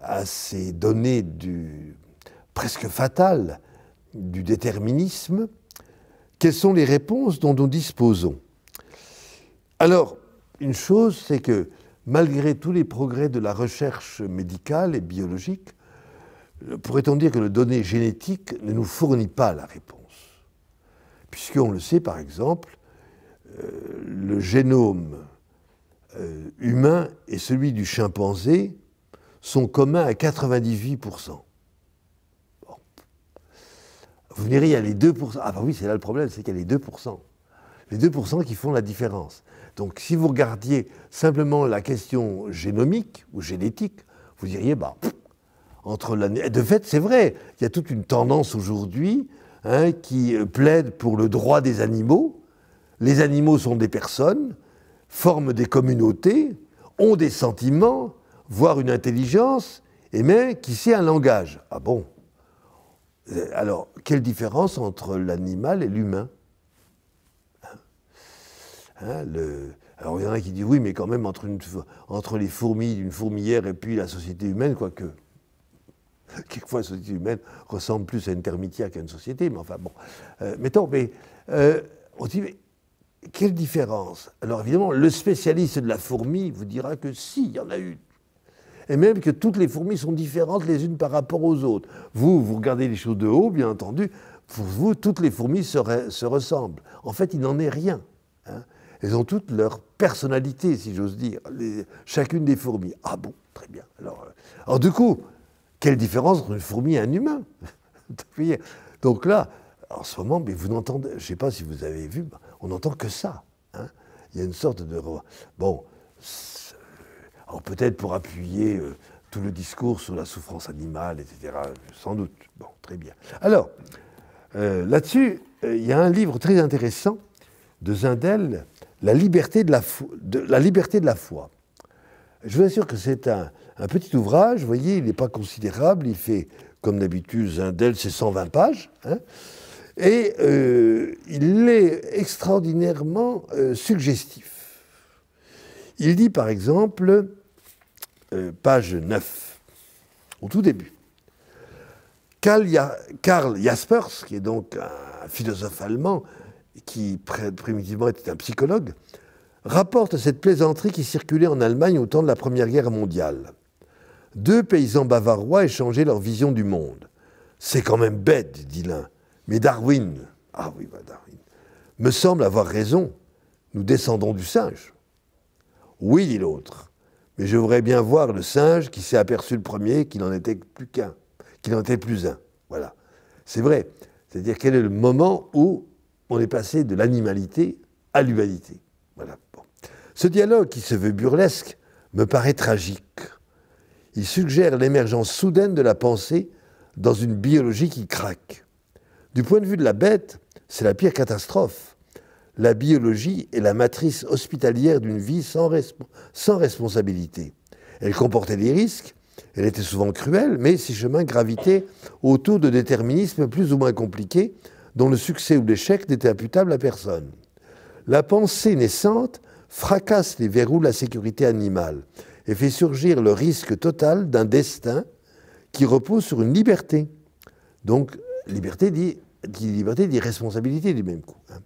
à ces données du, presque fatales du déterminisme, quelles sont les réponses dont nous disposons Alors, une chose, c'est que malgré tous les progrès de la recherche médicale et biologique, pourrait-on dire que le donné génétique ne nous fournit pas la réponse Puisqu'on le sait, par exemple, euh, le génome euh, humain et celui du chimpanzé sont communs à 98%. Vous me direz, il y a les 2%. Ah bah oui, c'est là le problème, c'est qu'il y a les 2%. Les 2% qui font la différence. Donc si vous regardiez simplement la question génomique ou génétique, vous diriez, bah, entre l'année... De fait, c'est vrai, il y a toute une tendance aujourd'hui hein, qui euh, plaide pour le droit des animaux. Les animaux sont des personnes, forment des communautés, ont des sentiments, voire une intelligence, et même qui sait un langage. Ah bon euh, alors, quelle différence entre l'animal et l'humain hein hein, Alors, il y en a qui disent oui, mais quand même, entre, les fourmis d'une fourmilière et puis la société humaine, quoique. Quelquefois, la société humaine ressemble plus à une termitière qu'à une société, mais enfin bon. Euh, mettons, mais euh, on dit, mais quelle différence Alors évidemment, le spécialiste de la fourmi vous dira que si, il y en a eu et même que toutes les fourmis sont différentes les unes par rapport aux autres. Vous, vous regardez les choses de haut, bien entendu, pour vous, toutes les fourmis se, ressemblent. En fait, il n'en est rien. Hein. Elles ont toutes leur personnalité, si j'ose dire, chacune des fourmis. Ah bon, très bien. Euh, alors, du coup, quelle différence entre une fourmi et un humain Donc là, en ce moment, mais vous n'entendez, je ne sais pas si vous avez vu, on n'entend que ça. Hein. Il y a une sorte de... Bon, peut-être pour appuyer euh, tout le discours sur la souffrance animale, etc. Sans doute. Bon, très bien. Alors, euh, là-dessus, euh, il y a un livre très intéressant de Zindel, La liberté de la, foi. Je vous assure que c'est un, petit ouvrage, vous voyez, il n'est pas considérable, il fait, comme d'habitude, Zindel, c'est 120 pages, hein, et il est extraordinairement suggestif. Il dit par exemple, euh, page 9, au tout début. Karl, Jaspers, qui est donc un philosophe allemand, qui primitivement était un psychologue, rapporte cette plaisanterie qui circulait en Allemagne au temps de la Première Guerre mondiale. Deux paysans bavarois échangeaient leur vision du monde. C'est quand même bête, dit l'un. Mais Darwin, ah oui, bah, Darwin, me semble avoir raison. Nous descendons du singe. Oui, dit l'autre. Mais je voudrais bien voir le singe qui s'est aperçu le premier qu'il n'en était plus qu'un, qu'il n'en était plus un. Voilà. C'est vrai. C'est-à-dire quel est le moment où on est passé de l'animalité à l'humanité. Voilà. Ce dialogue qui se veut burlesque me paraît tragique. Il suggère l'émergence soudaine de la pensée dans une biologie qui craque. Du point de vue de la bête, c'est la pire catastrophe la biologie est la matrice hospitalière d'une vie sans, responsabilité. Elle comportait des risques, elle était souvent cruelle, mais ses chemins gravitaient autour de déterminismes plus ou moins compliqués, dont le succès ou l'échec n'était imputable à personne. La pensée naissante fracasse les verrous de la sécurité animale et fait surgir le risque total d'un destin qui repose sur une liberté. Donc, liberté dit, liberté dit responsabilité du même coup. Hein.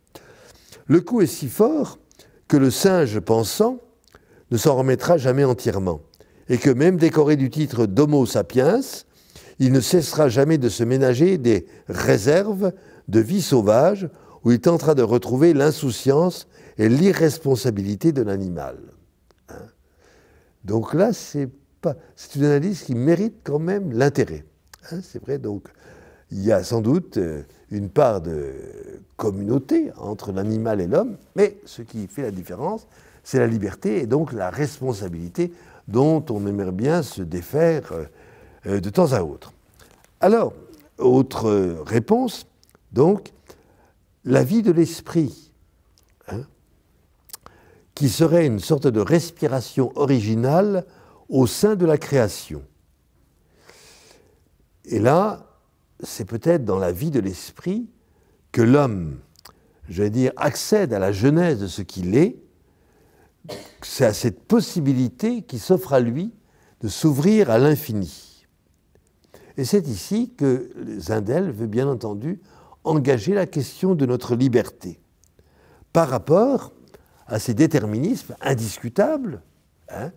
Le coup est si fort que le singe pensant ne s'en remettra jamais entièrement, et que même décoré du titre d'Homo sapiens, il ne cessera jamais de se ménager des réserves de vie sauvage où il tentera de retrouver l'insouciance et l'irresponsabilité de l'animal. Hein. donc là, c'est pas, c'est une analyse qui mérite quand même l'intérêt. Hein, c'est vrai, donc il y a sans doute euh, une part de communauté entre l'animal et l'homme, mais ce qui fait la différence, c'est la liberté et donc la responsabilité dont on aimerait bien se défaire euh, de temps à autre. Alors, autre réponse, donc, la vie de l'esprit, hein, qui serait une sorte de respiration originale au sein de la création. Et là, c'est peut-être dans la vie de l'esprit que l'homme, je vais dire, accède à la genèse de ce qu'il est, c'est à cette possibilité qui s'offre à lui de s'ouvrir à l'infini. Et c'est ici que Zindel veut bien entendu engager la question de notre liberté par rapport à ces déterminismes indiscutables hein,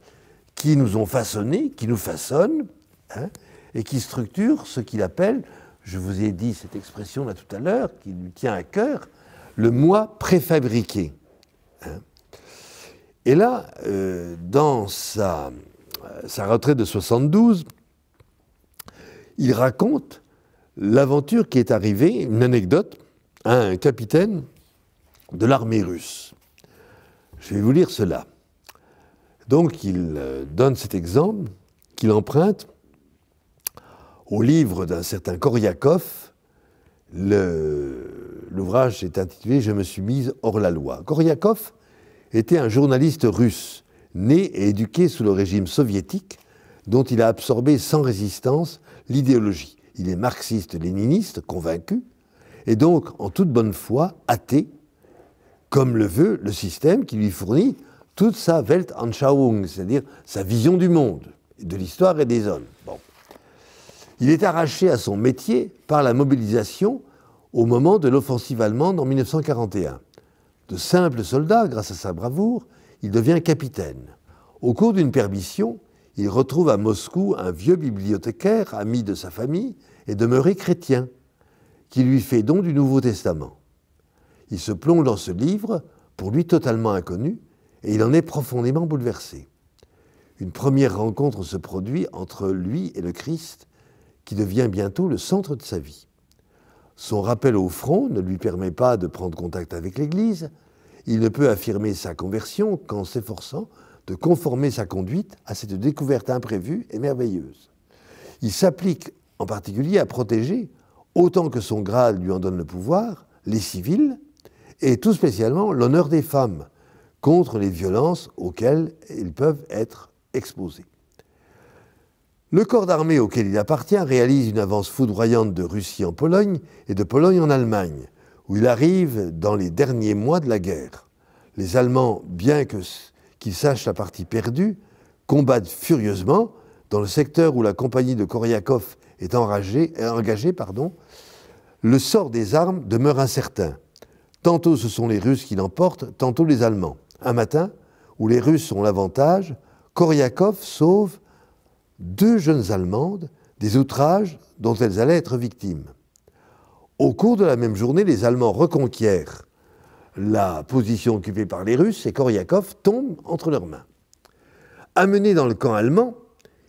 qui nous ont façonnés, qui nous façonnent hein, et qui structurent ce qu'il appelle je vous ai dit cette expression là tout à l'heure, qui lui tient à cœur, le moi préfabriqué. Hein. Et là, euh, dans sa, euh, sa retraite de 72, il raconte l'aventure qui est arrivée, une anecdote, à un capitaine de l'armée russe. Je vais vous lire cela. Donc il euh, donne cet exemple qu'il emprunte au livre d'un certain Koryakov, l'ouvrage est intitulé Je me suis mise hors la loi. Koryakov était un journaliste russe, né et éduqué sous le régime soviétique, dont il a absorbé sans résistance l'idéologie. Il est marxiste-léniniste, convaincu, et donc en toute bonne foi, athée, comme le veut le système qui lui fournit toute sa Weltanschauung, c'est-à-dire sa vision du monde, de l'histoire et des hommes. Il est arraché à son métier par la mobilisation au moment de l'offensive allemande en 1941. De simple soldat, grâce à sa bravoure, il devient capitaine. Au cours d'une permission, il retrouve à Moscou un vieux bibliothécaire, ami de sa famille et demeuré chrétien, qui lui fait don du Nouveau Testament. Il se plonge dans ce livre, pour lui totalement inconnu, et il en est profondément bouleversé. Une première rencontre se produit entre lui et le Christ, qui devient bientôt le centre de sa vie. Son rappel au front ne lui permet pas de prendre contact avec l'Église, il ne peut affirmer sa conversion qu'en s'efforçant de conformer sa conduite à cette découverte imprévue et merveilleuse. Il s'applique en particulier à protéger, autant que son grade lui en donne le pouvoir, les civils, et tout spécialement l'honneur des femmes, contre les violences auxquelles ils peuvent être exposés. Le corps d'armée auquel il appartient réalise une avance foudroyante de Russie en Pologne et de Pologne en Allemagne, où il arrive dans les derniers mois de la guerre. Les Allemands, bien qu'ils sachent la partie perdue, combattent furieusement dans le secteur où la compagnie de Koryakov est euh, engagée. Pardon. Le sort des armes demeure incertain. Tantôt ce sont les Russes qui l'emportent, tantôt les Allemands. Un matin, où les Russes ont l'avantage, Koryakov sauve deux jeunes Allemandes des outrages dont elles allaient être victimes. Au cours de la même journée, les Allemands reconquièrent la position occupée par les Russes et Koryakov tombe entre leurs mains. Amené dans le camp allemand,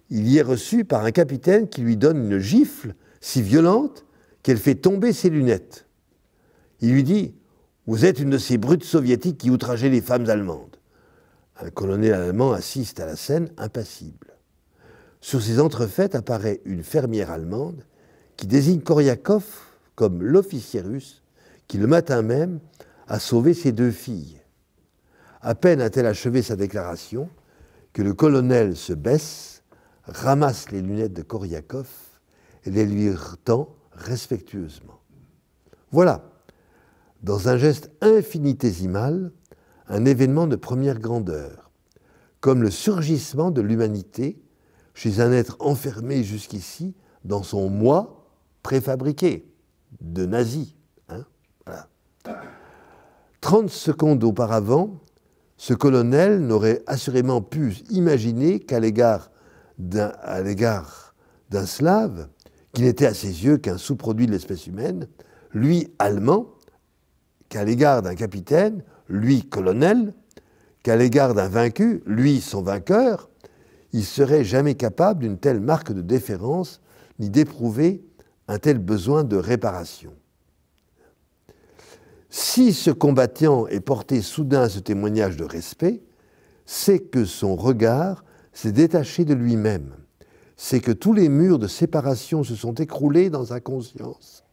il y est reçu par un capitaine qui lui donne une gifle si violente qu'elle fait tomber ses lunettes. Il lui dit Vous êtes une de ces brutes soviétiques qui outrageaient les femmes allemandes. Un colonel allemand assiste à la scène impassible. Sur ces entrefaites apparaît une fermière allemande qui désigne Koryakov comme l'officier russe qui, le matin même, a sauvé ses deux filles. À peine a-t-elle achevé sa déclaration que le colonel se baisse, ramasse les lunettes de Koryakov et les lui tend respectueusement. Voilà, dans un geste infinitésimal, un événement de première grandeur, comme le surgissement de l'humanité chez un être enfermé jusqu'ici dans son moi préfabriqué de nazi. Hein, Trente 30 secondes auparavant, ce colonel n'aurait assurément pu imaginer qu'à l'égard d'un slave, qui n'était à ses yeux qu'un sous-produit de l'espèce humaine, lui allemand, qu'à l'égard d'un capitaine, lui colonel, qu'à l'égard d'un vaincu, lui son vainqueur, il serait jamais capable d'une telle marque de déférence ni d'éprouver un tel besoin de réparation. Si ce combattant est porté soudain à ce témoignage de respect, c'est que son regard s'est détaché de lui-même, c'est que tous les murs de séparation se sont écroulés dans sa conscience,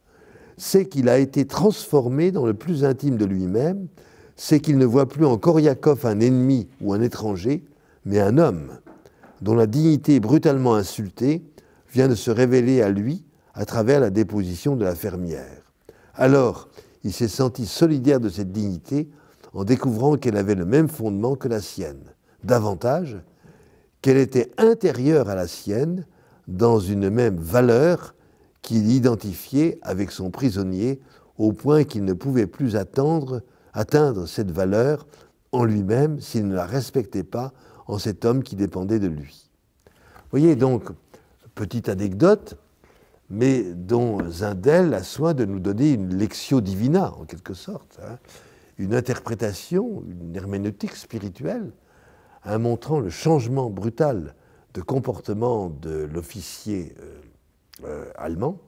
c'est qu'il a été transformé dans le plus intime de lui-même, c'est qu'il ne voit plus en Koryakov un ennemi ou un étranger, mais un homme dont la dignité brutalement insultée vient de se révéler à lui à travers la déposition de la fermière. Alors, il s'est senti solidaire de cette dignité en découvrant qu'elle avait le même fondement que la sienne. Davantage, qu'elle était intérieure à la sienne dans une même valeur qu'il identifiait avec son prisonnier au point qu'il ne pouvait plus attendre, atteindre cette valeur en lui-même s'il ne la respectait pas en cet homme qui dépendait de lui. Vous voyez donc, petite anecdote, mais dont Zindel a soin de nous donner une lectio divina, en quelque sorte, hein. une interprétation, une herméneutique spirituelle, hein, montrant le changement brutal de comportement de l'officier euh, euh, allemand,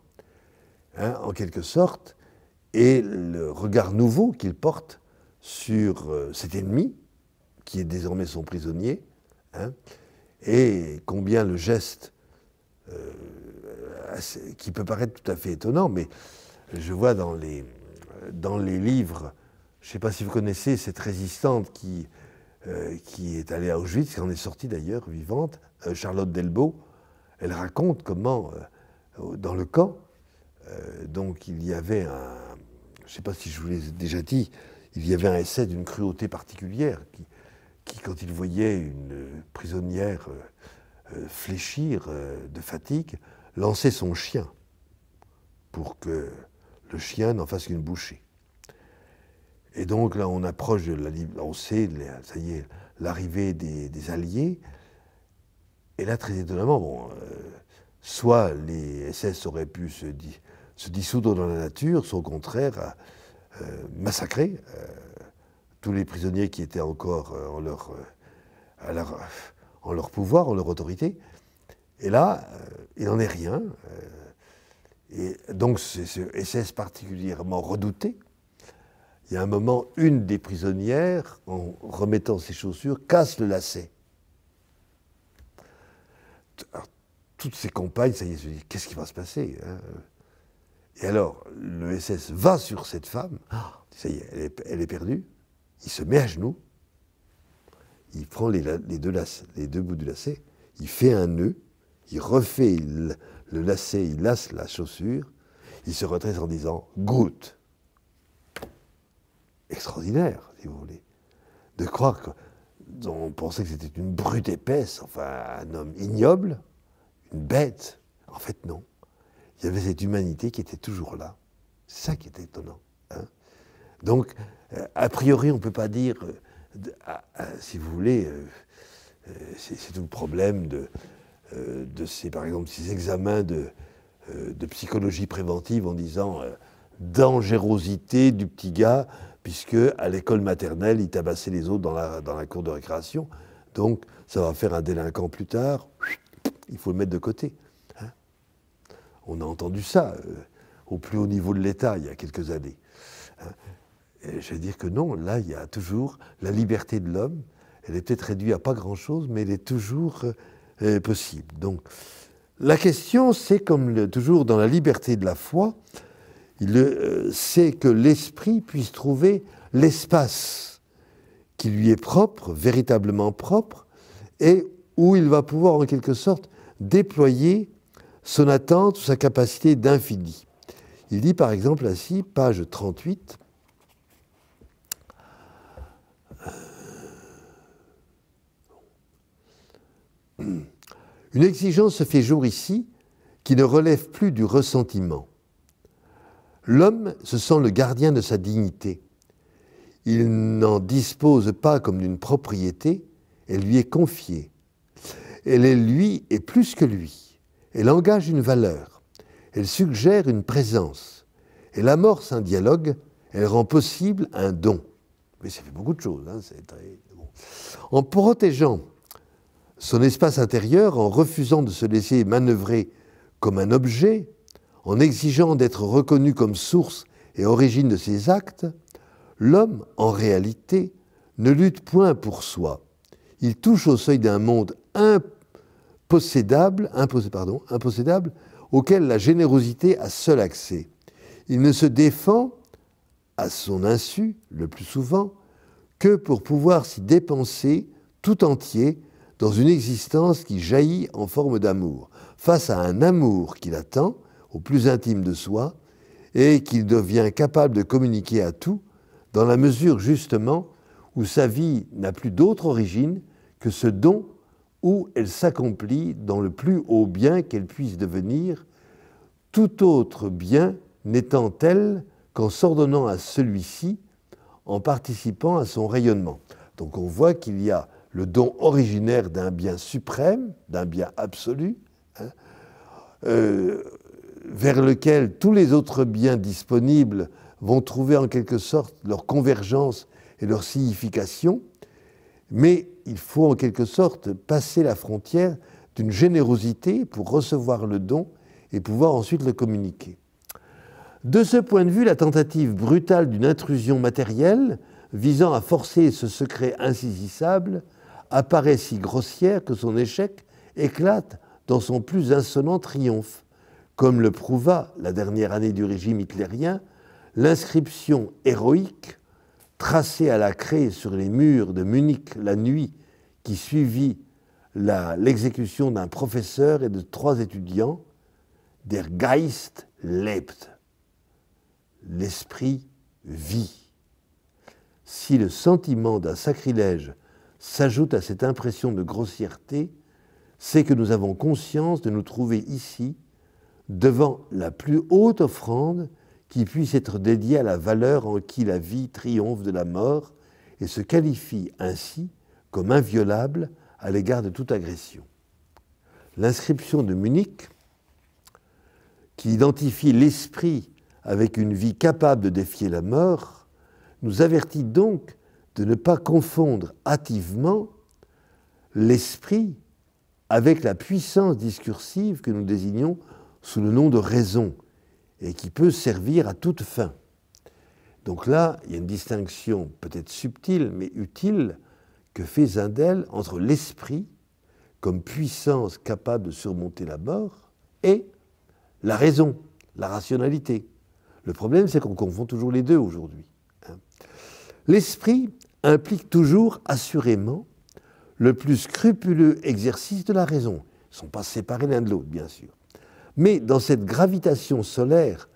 hein, en quelque sorte, et le regard nouveau qu'il porte sur euh, cet ennemi, qui est désormais son prisonnier, Hein, et combien le geste, euh, qui peut paraître tout à fait étonnant, mais je vois dans les, dans les livres, je ne sais pas si vous connaissez cette résistante qui, euh, qui est allée à Auschwitz, qui en est sortie d'ailleurs vivante, euh, Charlotte Delbo, elle raconte comment, dans le camp, donc il y avait un, je ne sais pas si je vous l'ai déjà dit, il y avait un essai d'une cruauté particulière qui, qui, quand il voyait une prisonnière euh, euh, fléchir euh, de fatigue, lançait son chien pour que le chien n'en fasse qu'une bouchée. Et donc là, on approche de la on sait, ça y est, l'arrivée des, Alliés. Et là, très étonnamment, bon, soit les SS auraient pu se, dissoudre dans la nature, soit au contraire, massacrer tous les prisonniers qui étaient encore euh, en leur, euh, euh, en leur pouvoir, en leur autorité. Et là, il n'en est rien. et donc, c'est ce SS particulièrement redouté. Il y a un moment, une des prisonnières, en remettant ses chaussures, casse le lacet. toutes ses compagnes, ça y est, se disent qu'est-ce qui va se passer hein Et alors, le SS va sur cette femme, ah, ça y est, elle est perdue il se met à genoux, il prend les, deux, les deux, bouts du lacet, il fait un nœud, il refait le lacet, il lasse la chaussure, il se redresse en disant Groot. Extraordinaire, si vous voulez. De croire qu'on pensait que c'était une brute épaisse, enfin un homme ignoble, une bête. En fait, non. Il y avait cette humanité qui était toujours là. C'est ça qui était étonnant. Hein donc, euh, a priori, on ne peut pas dire, euh, ah, ah, si vous voulez, euh, c'est tout le problème de, ces, par exemple, ces examens de, psychologie préventive en disant dangerosité du petit gars, puisque à l'école maternelle, il tabassait les autres dans la, dans la cour de récréation. Donc, ça va faire un délinquant plus tard, il faut le mettre de côté. Hein. On a entendu ça au plus haut niveau de l'État il y a quelques années je veux dire que non, là, il y a toujours la liberté de l'homme. Elle est peut-être réduite à pas grand-chose, mais elle est toujours euh, euh, possible. Donc, la question, c'est comme toujours dans la liberté de la foi, euh, c'est que l'esprit puisse trouver l'espace qui lui est propre, véritablement propre, et où il va pouvoir en quelque sorte déployer son attente ou sa capacité d'infini. Il dit par exemple ainsi, page 38, Une exigence se fait jour ici qui ne relève plus du ressentiment. L'homme se sent le gardien de sa dignité. Il n'en dispose pas comme d'une propriété, elle lui est confiée. Elle est lui et plus que lui. Elle engage une valeur. Elle suggère une présence. Elle amorce un dialogue. Elle rend possible un don. Mais ça fait beaucoup de choses. Hein, En protégeant son espace intérieur en refusant de se laisser manœuvrer comme un objet, en exigeant d'être reconnu comme source et origine de ses actes, l'homme, en réalité, ne lutte point pour soi. Il touche au seuil d'un monde impossédable, auquel la générosité a seul accès. Il ne se défend, à son insu, le plus souvent, que pour pouvoir s'y dépenser tout entier dans une existence qui jaillit en forme d'amour, face à un amour qu'il attend, au plus intime de soi et qu'il devient capable de communiquer à tout, dans la mesure justement où sa vie n'a plus d'autre origine que ce don où elle s'accomplit dans le plus haut bien qu'elle puisse devenir, tout autre bien n'étant tel qu'en s'ordonnant à celui-ci, en participant à son rayonnement. Donc on voit qu'il y a le don originaire d'un bien suprême, d'un bien absolu, hein, euh, vers lequel tous les autres biens disponibles vont trouver en quelque sorte leur convergence et leur signification, mais il faut en quelque sorte passer la frontière d'une générosité pour recevoir le don et pouvoir ensuite le communiquer. De ce point de vue, la tentative brutale d'une intrusion matérielle visant à forcer ce secret insaisissable apparaît si grossière que son échec éclate dans son plus insolent triomphe, comme le prouva la dernière année du régime hitlérien l'inscription héroïque tracée à la craie sur les murs de Munich la nuit qui suivit l'exécution d'un professeur et de trois étudiants, Der Geist lebt, l'esprit vit. Si le sentiment d'un sacrilège s'ajoute à cette impression de grossièreté, c'est que nous avons conscience de nous trouver ici devant la plus haute offrande qui puisse être dédiée à la valeur en qui la vie triomphe de la mort et se qualifie ainsi comme inviolable à l'égard de toute agression. L'inscription de Munich, qui identifie l'esprit avec une vie capable de défier la mort, nous avertit donc de ne pas confondre hâtivement l'esprit avec la puissance discursive que nous désignons sous le nom de raison et qui peut servir à toute fin. Donc là, il y a une distinction peut-être subtile mais utile que fait Zindel entre l'esprit comme puissance capable de surmonter la mort et la raison, la rationalité. Le problème, c'est qu'on confond toujours les deux aujourd'hui. L'esprit implique toujours, assurément, le plus scrupuleux exercice de la raison. Ils ne sont pas séparés l'un de l'autre, bien sûr. Mais dans cette gravitation solaire,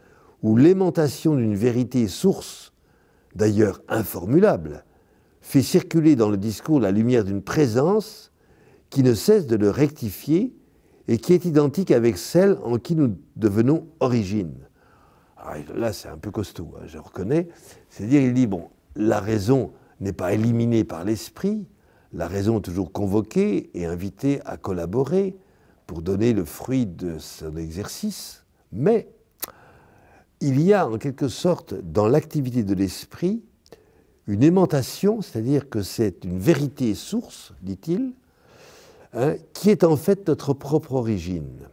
où l'aimantation d'une vérité source, d'ailleurs informulable, fait circuler dans le discours la lumière d'une présence qui ne cesse de le rectifier et qui est identique avec celle en qui nous devenons origine. Ah, là, c'est un peu costaud, hein, je reconnais. C'est-à-dire, il dit, bon, la raison n'est pas éliminée par l'esprit, la raison est toujours convoquée et invitée à collaborer pour donner le fruit de son exercice, mais il y a en quelque sorte dans l'activité de l'esprit une aimantation, c'est-à-dire que c'est une vérité source, dit-il, hein, qui est en fait notre propre origine.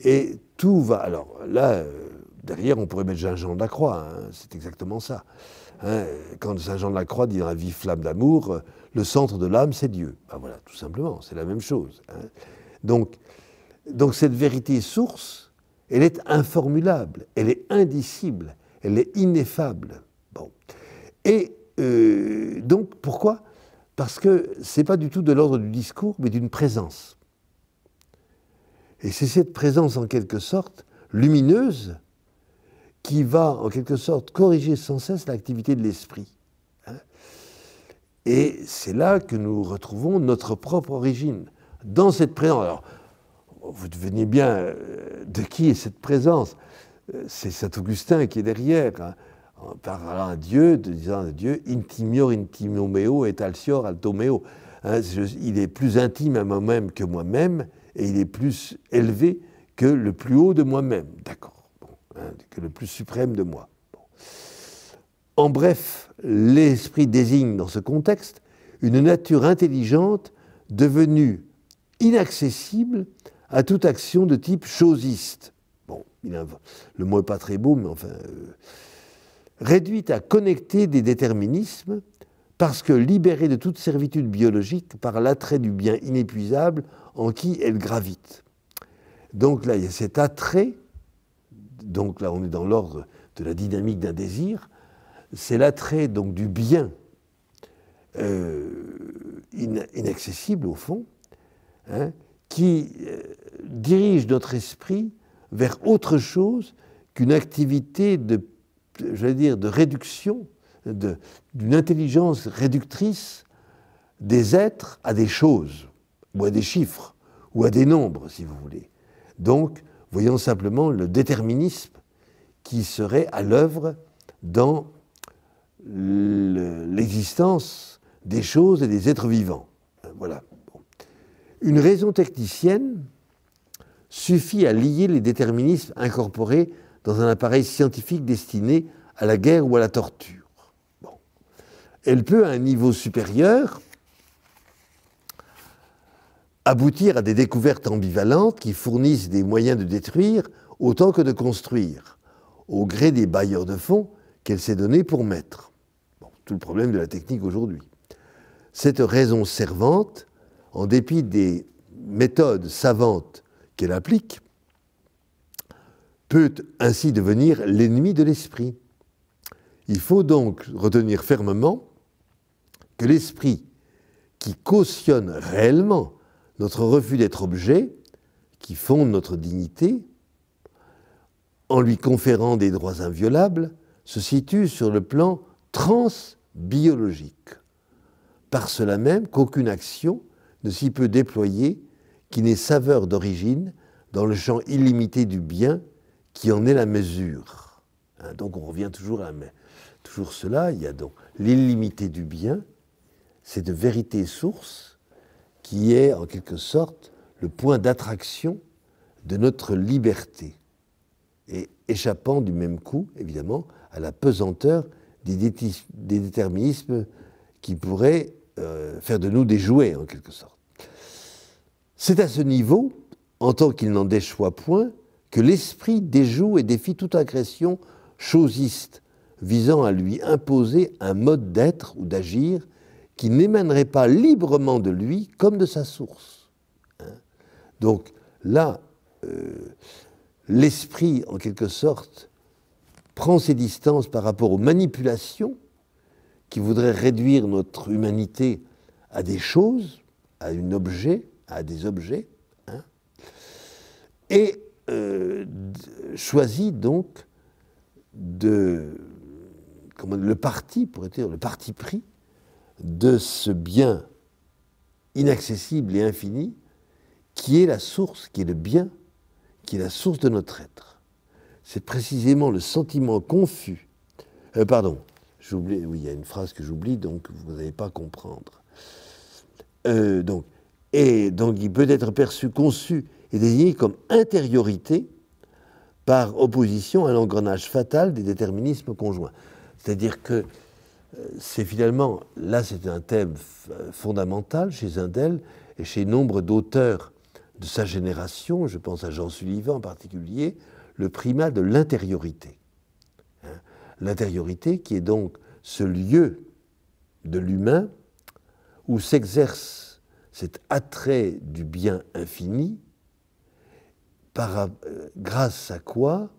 Et tout va. Alors là, euh, derrière, on pourrait mettre Jean-Jean la croix. Hein, c'est exactement ça quand Saint Jean de la Croix dit dans la vie flamme d'amour, le centre de l'âme, c'est Dieu. Ben voilà, tout simplement, c'est la même chose. Hein. Donc, cette vérité source, elle est informulable, elle est indicible, elle est ineffable. Bon. Et euh, donc, pourquoi Parce que ce n'est pas du tout de l'ordre du discours, mais d'une présence. Et c'est cette présence, en quelque sorte, lumineuse, qui va en quelque sorte corriger sans cesse l'activité de l'esprit. Hein. Et c'est là que nous retrouvons notre propre origine, dans cette présence. Alors, vous devenez bien euh, de qui est cette présence C'est saint Augustin qui est derrière, hein, en parlant à Dieu, en disant à Dieu, intimior intimo meo et alcior altomeo ». Hein, il est plus intime à moi-même que moi-même, et il est plus élevé que le plus haut de moi-même. D'accord. Hein, que le plus suprême de moi. En bref, l'esprit désigne dans ce contexte une nature intelligente devenue inaccessible à toute action de type chosiste. Bon, le mot n'est pas très beau, mais enfin. Euh, réduite à connecter des déterminismes, parce que libérée de toute servitude biologique par l'attrait du bien inépuisable en qui elle gravite. Donc là, il y a cet attrait donc là on est dans l'ordre de la dynamique d'un désir, c'est l'attrait donc du bien euh, inaccessible au fond, hein, qui euh, dirige notre esprit vers autre chose qu'une activité de, dire, de réduction, d'une intelligence réductrice des êtres à des choses, ou à des chiffres, ou à des nombres, si vous voulez. Donc, Voyons simplement le déterminisme qui serait à l'œuvre dans l'existence des choses et des êtres vivants. Euh, voilà. Une raison technicienne suffit à lier les déterminismes incorporés dans un appareil scientifique destiné à la guerre ou à la torture. Elle peut, à un niveau supérieur, aboutir à des découvertes ambivalentes qui fournissent des moyens de détruire autant que de construire, au gré des bailleurs de fonds qu'elle s'est donnée pour mettre. tout le problème de la technique aujourd'hui. Cette raison servante, en dépit des méthodes savantes qu'elle applique, peut ainsi devenir l'ennemi de l'esprit. Il faut donc retenir fermement que l'esprit qui cautionne réellement notre refus d'être objet, qui fonde notre dignité, en lui conférant des droits inviolables, se situe sur le plan transbiologique, par cela même qu'aucune action ne s'y peut déployer qui n'ait saveur d'origine dans le champ illimité du bien qui en est la mesure. Hein, donc on revient toujours à toujours cela, il y a donc l'illimité du bien, c'est de vérité source qui est en quelque sorte le point d'attraction de notre liberté, et échappant du même coup, évidemment, à la pesanteur des, déterminismes qui pourraient euh, faire de nous des jouets, en quelque sorte. C'est à ce niveau, en tant qu'il n'en déchoit point, que l'esprit déjoue et défie toute agression chosiste visant à lui imposer un mode d'être ou d'agir qui n'émanerait pas librement de lui comme de sa source. Hein. Donc là, euh, l'esprit, en quelque sorte, prend ses distances par rapport aux manipulations qui voudraient réduire notre humanité à des choses, à un objet, à des objets, hein. et euh, choisit donc de le parti, pourrait dire, le parti pris de ce bien inaccessible et infini qui est la source, qui est le bien, qui est la source de notre être. C'est précisément le sentiment confus. Euh, pardon, j'oublie, oui, il y a une phrase que j'oublie, donc vous n'allez pas comprendre. Euh, et donc il peut être perçu, conçu et désigné comme intériorité par opposition à l'engrenage fatal des déterminismes conjoints. C'est-à-dire que c'est finalement, là c'est un thème fondamental chez Indel et chez nombre d'auteurs de sa génération, je pense à Jean Sullivan en particulier, le primat de l'intériorité. Hein. l'intériorité qui est donc ce lieu de l'humain où s'exerce cet attrait du bien infini, euh, grâce à quoi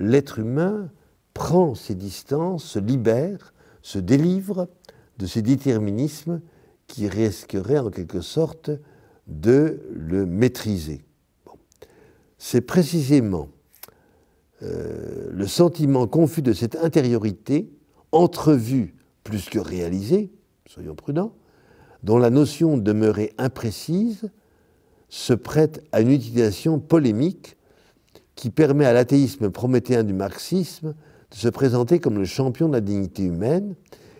l'être humain prend ses distances, se libère se délivre de ces déterminismes qui risqueraient en quelque sorte de le maîtriser. C'est précisément euh, le sentiment confus de cette intériorité, entrevue plus que réalisée, soyons prudents, dont la notion demeurée imprécise, se prête à une utilisation polémique qui permet à l'athéisme prométhéen du marxisme de se présenter comme le champion de la dignité humaine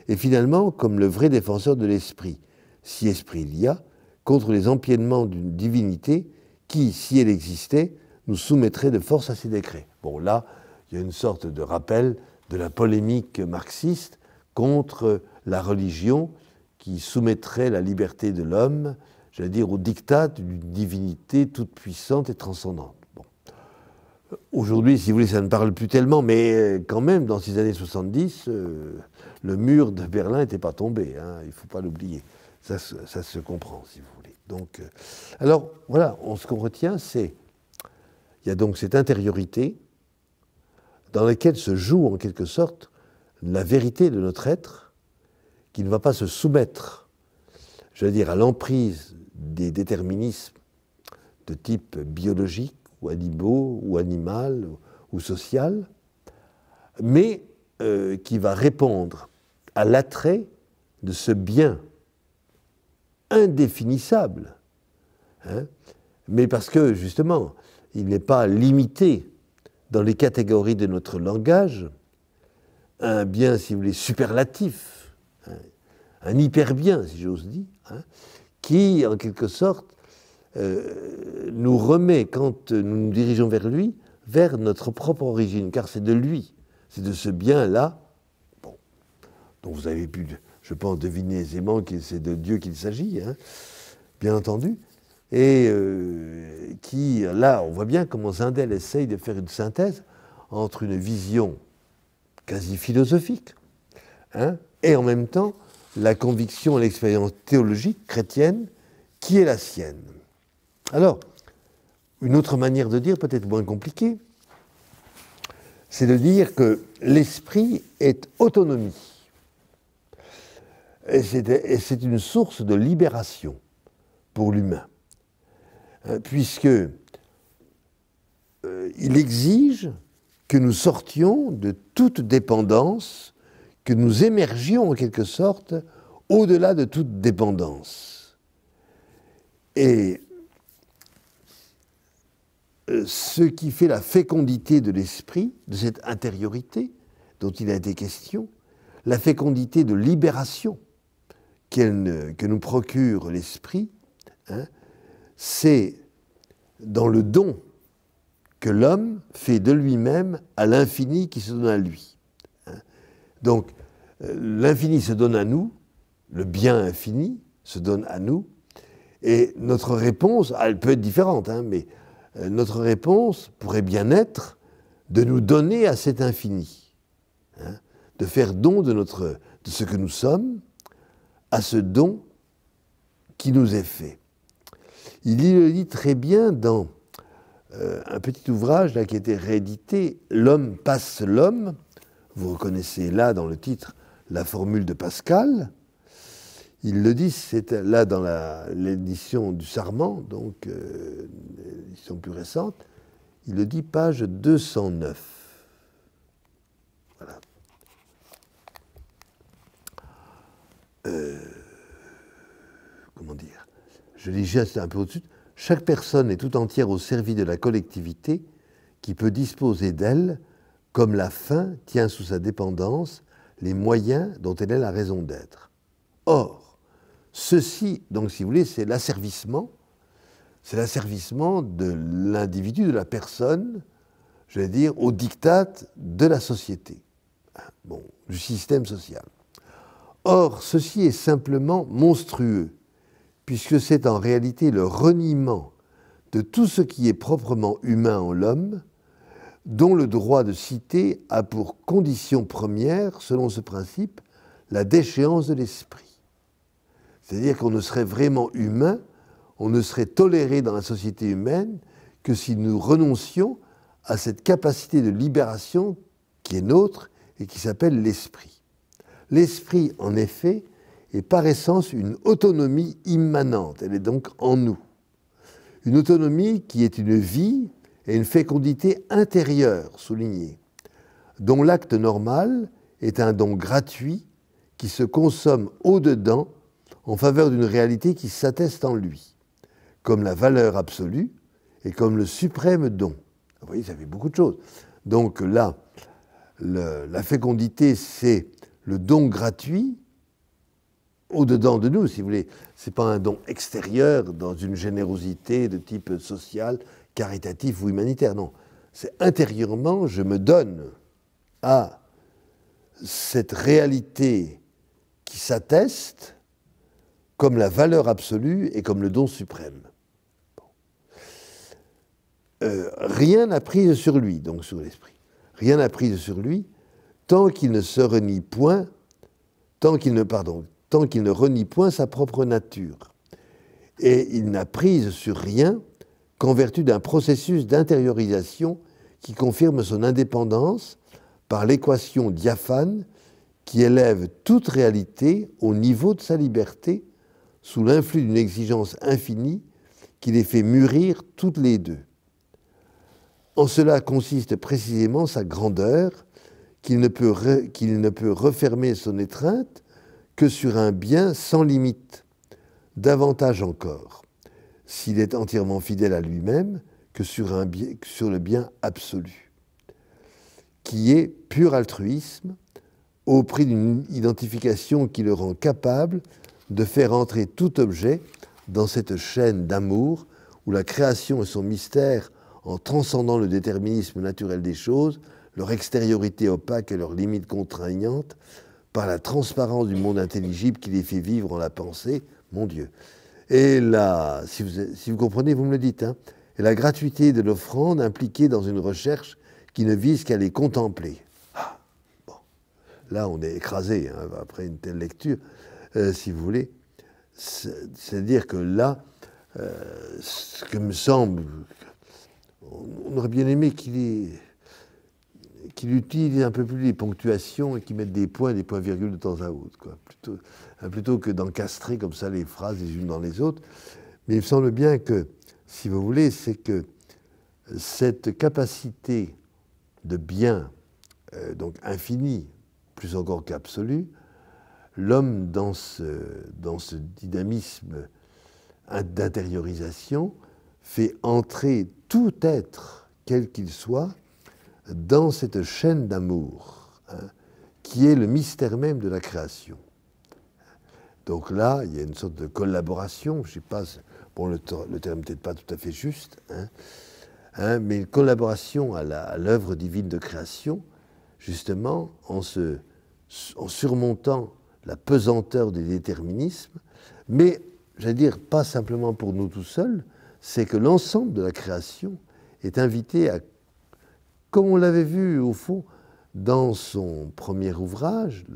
et finalement comme le vrai défenseur de l'esprit, si esprit il y a, contre les empiènements d'une divinité qui, si elle existait, nous soumettrait de force à ses décrets. Bon, là, il y a une sorte de rappel de la polémique marxiste contre la religion qui soumettrait la liberté de l'homme, j'allais dire, au dictat d'une divinité toute puissante et transcendante. Aujourd'hui, si vous voulez, ça ne parle plus tellement, mais euh, quand même, dans ces années 70, euh, le mur de Berlin n'était pas tombé, hein, il ne faut pas l'oublier. Ça, se comprend, si vous voulez. Donc, euh, alors, voilà, ce qu'on retient, c'est il y a donc cette intériorité dans laquelle se joue, en quelque sorte, la vérité de notre être, qui ne va pas se soumettre, je veux dire, à l'emprise des déterminismes de type biologique, ou animaux, ou animal, ou social, mais euh, qui va répondre à l'attrait de ce bien indéfinissable, hein. mais parce que justement, il n'est pas limité dans les catégories de notre langage, un bien, si vous voulez, superlatif, hein, un hyper bien, si j'ose dire, hein, qui, en quelque sorte, euh, nous remet, quand nous nous dirigeons vers lui, vers notre propre origine, car c'est de lui, c'est de ce bien-là, bon, dont vous avez pu, je pense, deviner aisément que c'est de Dieu qu'il s'agit, hein, bien entendu, et euh, qui, là, on voit bien comment Zindel essaye de faire une synthèse entre une vision quasi philosophique, hein, et en même temps la conviction et l'expérience théologique chrétienne qui est la sienne. Alors, une autre manière de dire, peut-être moins compliquée, c'est de dire que l'esprit est autonomie. Et c'est une source de libération pour l'humain, euh, puisque euh, il exige que nous sortions de toute dépendance, que nous émergions en quelque sorte au-delà de toute dépendance. Et euh, ce qui fait la fécondité de l'esprit, de cette intériorité dont il a été question, la fécondité de libération que nous procure l'esprit, hein, c'est dans le don que l'homme fait de lui-même à l'infini qui se donne à lui. Hein. Donc euh, l'infini se donne à nous, le bien infini se donne à nous, et notre réponse, elle peut être différente, hein, mais euh, notre réponse pourrait bien être de nous donner à cet infini, hein, de faire don de, ce que nous sommes à ce don qui nous est fait. Il le dit très bien dans euh, un petit ouvrage qui a été réédité, L'homme passe l'homme. Vous reconnaissez là dans le titre la formule de Pascal. Il le dit, c'est là dans l'édition du Sarment, donc euh, l'édition plus récente, il le dit page 209. Voilà. Euh, comment dire Je lis juste un peu au-dessus. Chaque personne est tout entière au service de la collectivité qui peut disposer d'elle comme la fin tient sous sa dépendance les moyens dont elle est la raison d'être. Or, Ceci, donc, si vous voulez, c'est l'asservissement. C'est l'asservissement de l'individu, de la personne, je vais dire, au diktat de la société, hein, bon, du système social. Or, ceci est simplement monstrueux, puisque c'est en réalité le reniement de tout ce qui est proprement humain en l'homme, dont le droit de citer a pour condition première, selon ce principe, la déchéance de l'esprit. C'est-à-dire qu'on ne serait vraiment humain, on ne serait toléré dans la société humaine que si nous renoncions à cette capacité de libération qui est nôtre et qui s'appelle l'esprit. L'esprit, en effet, est par essence une autonomie immanente, elle est donc en nous. Une autonomie qui est une vie et une fécondité intérieure, soulignée, dont l'acte normal est un don gratuit qui se consomme au-dedans en faveur d'une réalité qui s'atteste en lui, comme la valeur absolue et comme le suprême don. Vous voyez, ça fait beaucoup de choses. Donc là, la fécondité, c'est le don gratuit au-dedans de nous, si vous voulez. Ce n'est pas un don extérieur dans une générosité de type social, caritatif ou humanitaire, non. C'est intérieurement, je me donne à cette réalité qui s'atteste comme la valeur absolue et comme le don suprême. Euh, rien n'a prise sur lui, donc sur l'esprit. Rien n'a prise sur lui tant qu'il ne se renie point, tant qu'il ne, pardon, tant qu'il ne renie point sa propre nature. Et il n'a prise sur rien qu'en vertu d'un processus d'intériorisation qui confirme son indépendance par l'équation diaphane qui élève toute réalité au niveau de sa liberté sous l'influx d'une exigence infinie qui les fait mûrir toutes les deux. En cela consiste précisément sa grandeur, qu'il ne, peut qu'il ne peut refermer son étreinte que sur un bien sans limite, davantage encore, s'il est entièrement fidèle à lui-même, que sur, un que sur le bien absolu, qui est pur altruisme, au prix d'une identification qui le rend capable de faire entrer tout objet dans cette chaîne d'amour où la création et son mystère, en transcendant le déterminisme naturel des choses, leur extériorité opaque et leurs limites contraignantes, par la transparence du monde intelligible qui les fait vivre en la pensée, mon Dieu. Et là, si vous, comprenez, vous me le dites, hein, et la gratuité de l'offrande impliquée dans une recherche qui ne vise qu'à les contempler. Ah, bon. Là, on est écrasé hein, après une telle lecture. Euh, si vous voulez. C'est-à-dire que là, euh, ce que me semble, on aurait bien aimé qu'il utilise un peu plus les ponctuations et qu'il mette des points, des points-virgules de temps à autre, Plutôt, hein, plutôt que d'encastrer comme ça les phrases les unes dans les autres. Mais il me semble bien que, si vous voulez, c'est que cette capacité de bien, euh, donc infini plus encore qu'absolu, l'homme dans ce, dans ce dynamisme d'intériorisation fait entrer tout être, quel qu'il soit, dans cette chaîne d'amour, hein, qui est le mystère même de la création. Donc là, il y a une sorte de collaboration, je ne sais pas, bon, le, le terme peut-être pas tout à fait juste, hein, hein mais une collaboration à l'œuvre divine de création, justement, en, se, en surmontant la pesanteur du déterminisme, mais, j'allais dire, pas simplement pour nous tout seuls, c'est que l'ensemble de la création est invité à, comme on l'avait vu au fond dans son premier ouvrage,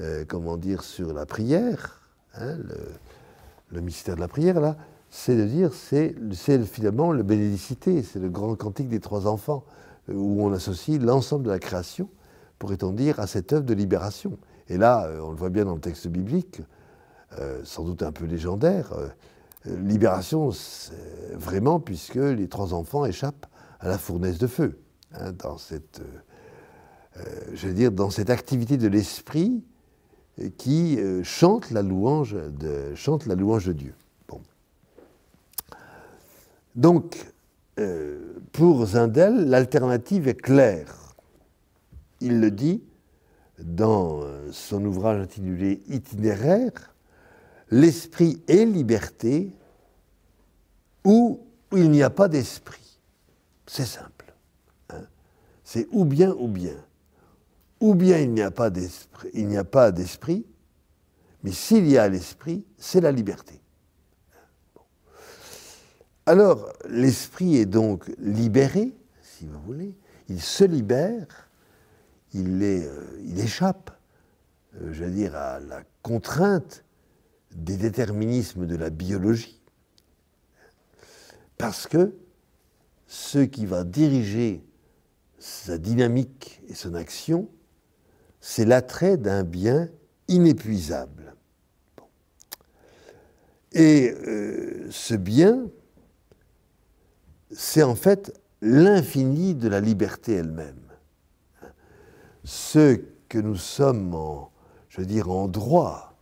euh, comment dire, sur la prière, hein, le, mystère de la prière, là, c'est de dire, c'est finalement le bénédicité, c'est le grand cantique des trois enfants, où on associe l'ensemble de la création, pourrait-on dire, à cette œuvre de libération. Et là, euh, on le voit bien dans le texte biblique, euh, sans doute un peu légendaire, euh, libération vraiment puisque les trois enfants échappent à la fournaise de feu, hein, dans cette, je veux dire, dans cette activité de l'esprit qui chante la louange de, chante la louange de Dieu. Donc, pour Zindel, l'alternative est claire. Il le dit, dans euh, son ouvrage intitulé Itinéraire, L'esprit est liberté ou il n'y a pas d'esprit. C'est simple. Hein. C'est ou bien ou bien. Ou bien il n'y a pas d'esprit, il n'y a pas d'esprit, mais s'il y a l'esprit, c'est la liberté. Alors, l'esprit est donc libéré, si vous voulez, il se libère euh, il, échappe, euh, je veux dire, à la contrainte des déterminismes de la biologie, parce que ce qui va diriger sa dynamique et son action, c'est l'attrait d'un bien inépuisable. Et euh, ce bien, c'est en fait l'infini de la liberté elle-même ce que nous sommes en, je veux dire, en droit,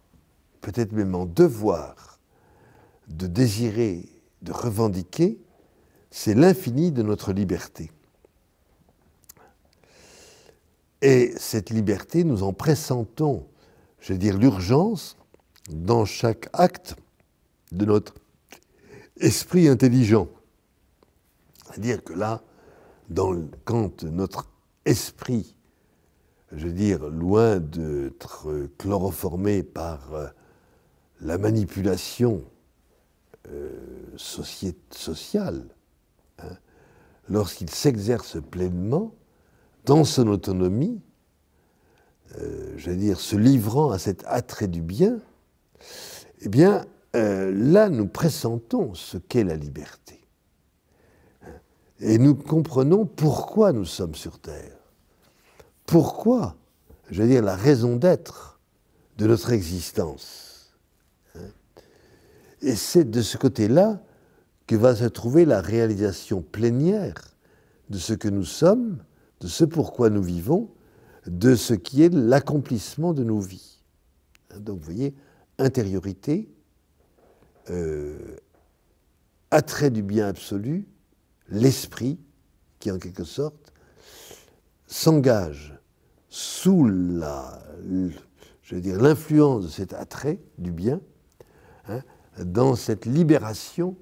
peut-être même en devoir, de désirer, de revendiquer, c'est l'infini de notre liberté. Et cette liberté, nous en pressentons, je veux dire, l'urgence dans chaque acte de notre esprit intelligent. C'est-à-dire que là, dans quand notre esprit je veux dire, loin d'être chloroformé par euh, la manipulation euh, sociale, hein, lorsqu'il s'exerce pleinement dans son autonomie, euh, je veux dire, se livrant à cet attrait du bien, eh bien, là, nous pressentons ce qu'est la liberté. Hein, et nous comprenons pourquoi nous sommes sur Terre pourquoi, je veux dire, la raison d'être de notre existence. Hein, et c'est de ce côté-là que va se trouver la réalisation plénière de ce que nous sommes, de ce pourquoi nous vivons, de ce qui est l'accomplissement de nos vies. Hein. Donc vous voyez, intériorité, euh, attrait du bien absolu, l'esprit qui en quelque sorte s'engage sous la, je veux dire, l'influence de cet attrait du bien, hein, dans cette libération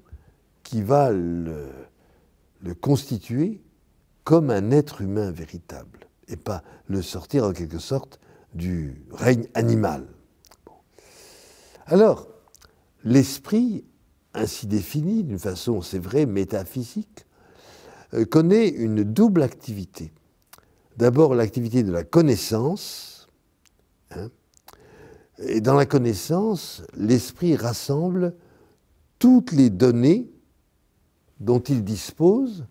qui va le, constituer comme un être humain véritable, et pas le sortir en quelque sorte du règne animal. Alors, l'esprit, ainsi défini d'une façon, c'est vrai, métaphysique, euh, connaît une double activité. D'abord l'activité de la connaissance. Hein, et dans la connaissance, l'esprit rassemble toutes les données dont il dispose,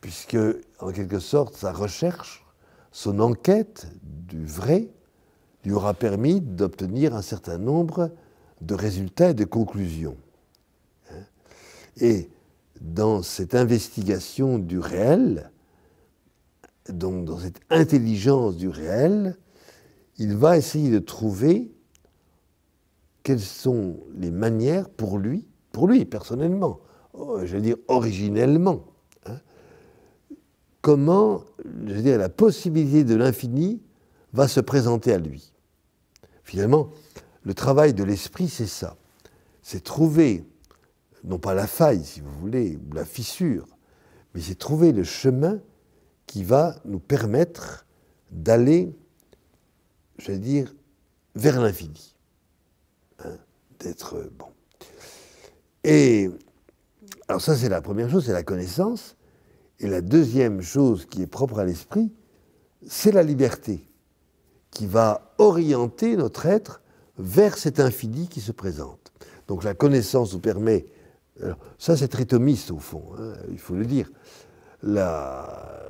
puisque en quelque sorte sa recherche, son enquête du vrai, lui aura permis d'obtenir un certain nombre de résultats et de conclusions. Hein. Et dans cette investigation du réel, donc dans cette intelligence du réel, il va essayer de trouver quelles sont les manières pour lui, pour lui personnellement, euh, je veux dire originellement, hein, comment, je dire, la possibilité de l'infini va se présenter à lui. Finalement, le travail de l'esprit, c'est ça. C'est trouver, non pas la faille, si vous voulez, ou la fissure, mais c'est trouver le chemin qui va nous permettre d'aller, je vais dire, vers l'infini. Hein, d'être bon. Et alors ça, c'est la première chose, c'est la connaissance. Et la deuxième chose qui est propre à l'esprit, c'est la liberté, qui va orienter notre être vers cet infini qui se présente. Donc la connaissance nous permet... ça, c'est très thomiste, au fond, hein, il faut le dire. La,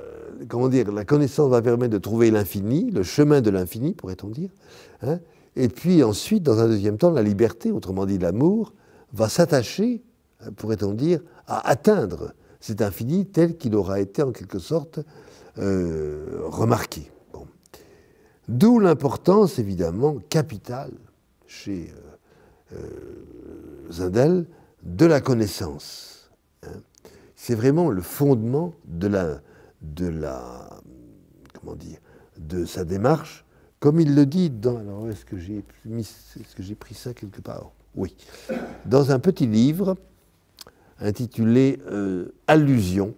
comment dire, la connaissance va permettre de trouver l'infini, le chemin de l'infini, pourrait-on dire. Hein. et puis ensuite, dans un deuxième temps, la liberté, autrement dit l'amour, va s'attacher, hein, pourrait-on dire, à atteindre cet infini tel qu'il aura été en quelque sorte euh, remarqué. D'où l'importance évidemment capitale chez euh, euh, Zindel de la connaissance. Hein. C'est vraiment le fondement de la, de la comment dire de sa démarche, comme il le dit dans alors est-ce que j'ai ce que j'ai pris ça quelque part Oui, dans un petit livre intitulé euh, Allusion.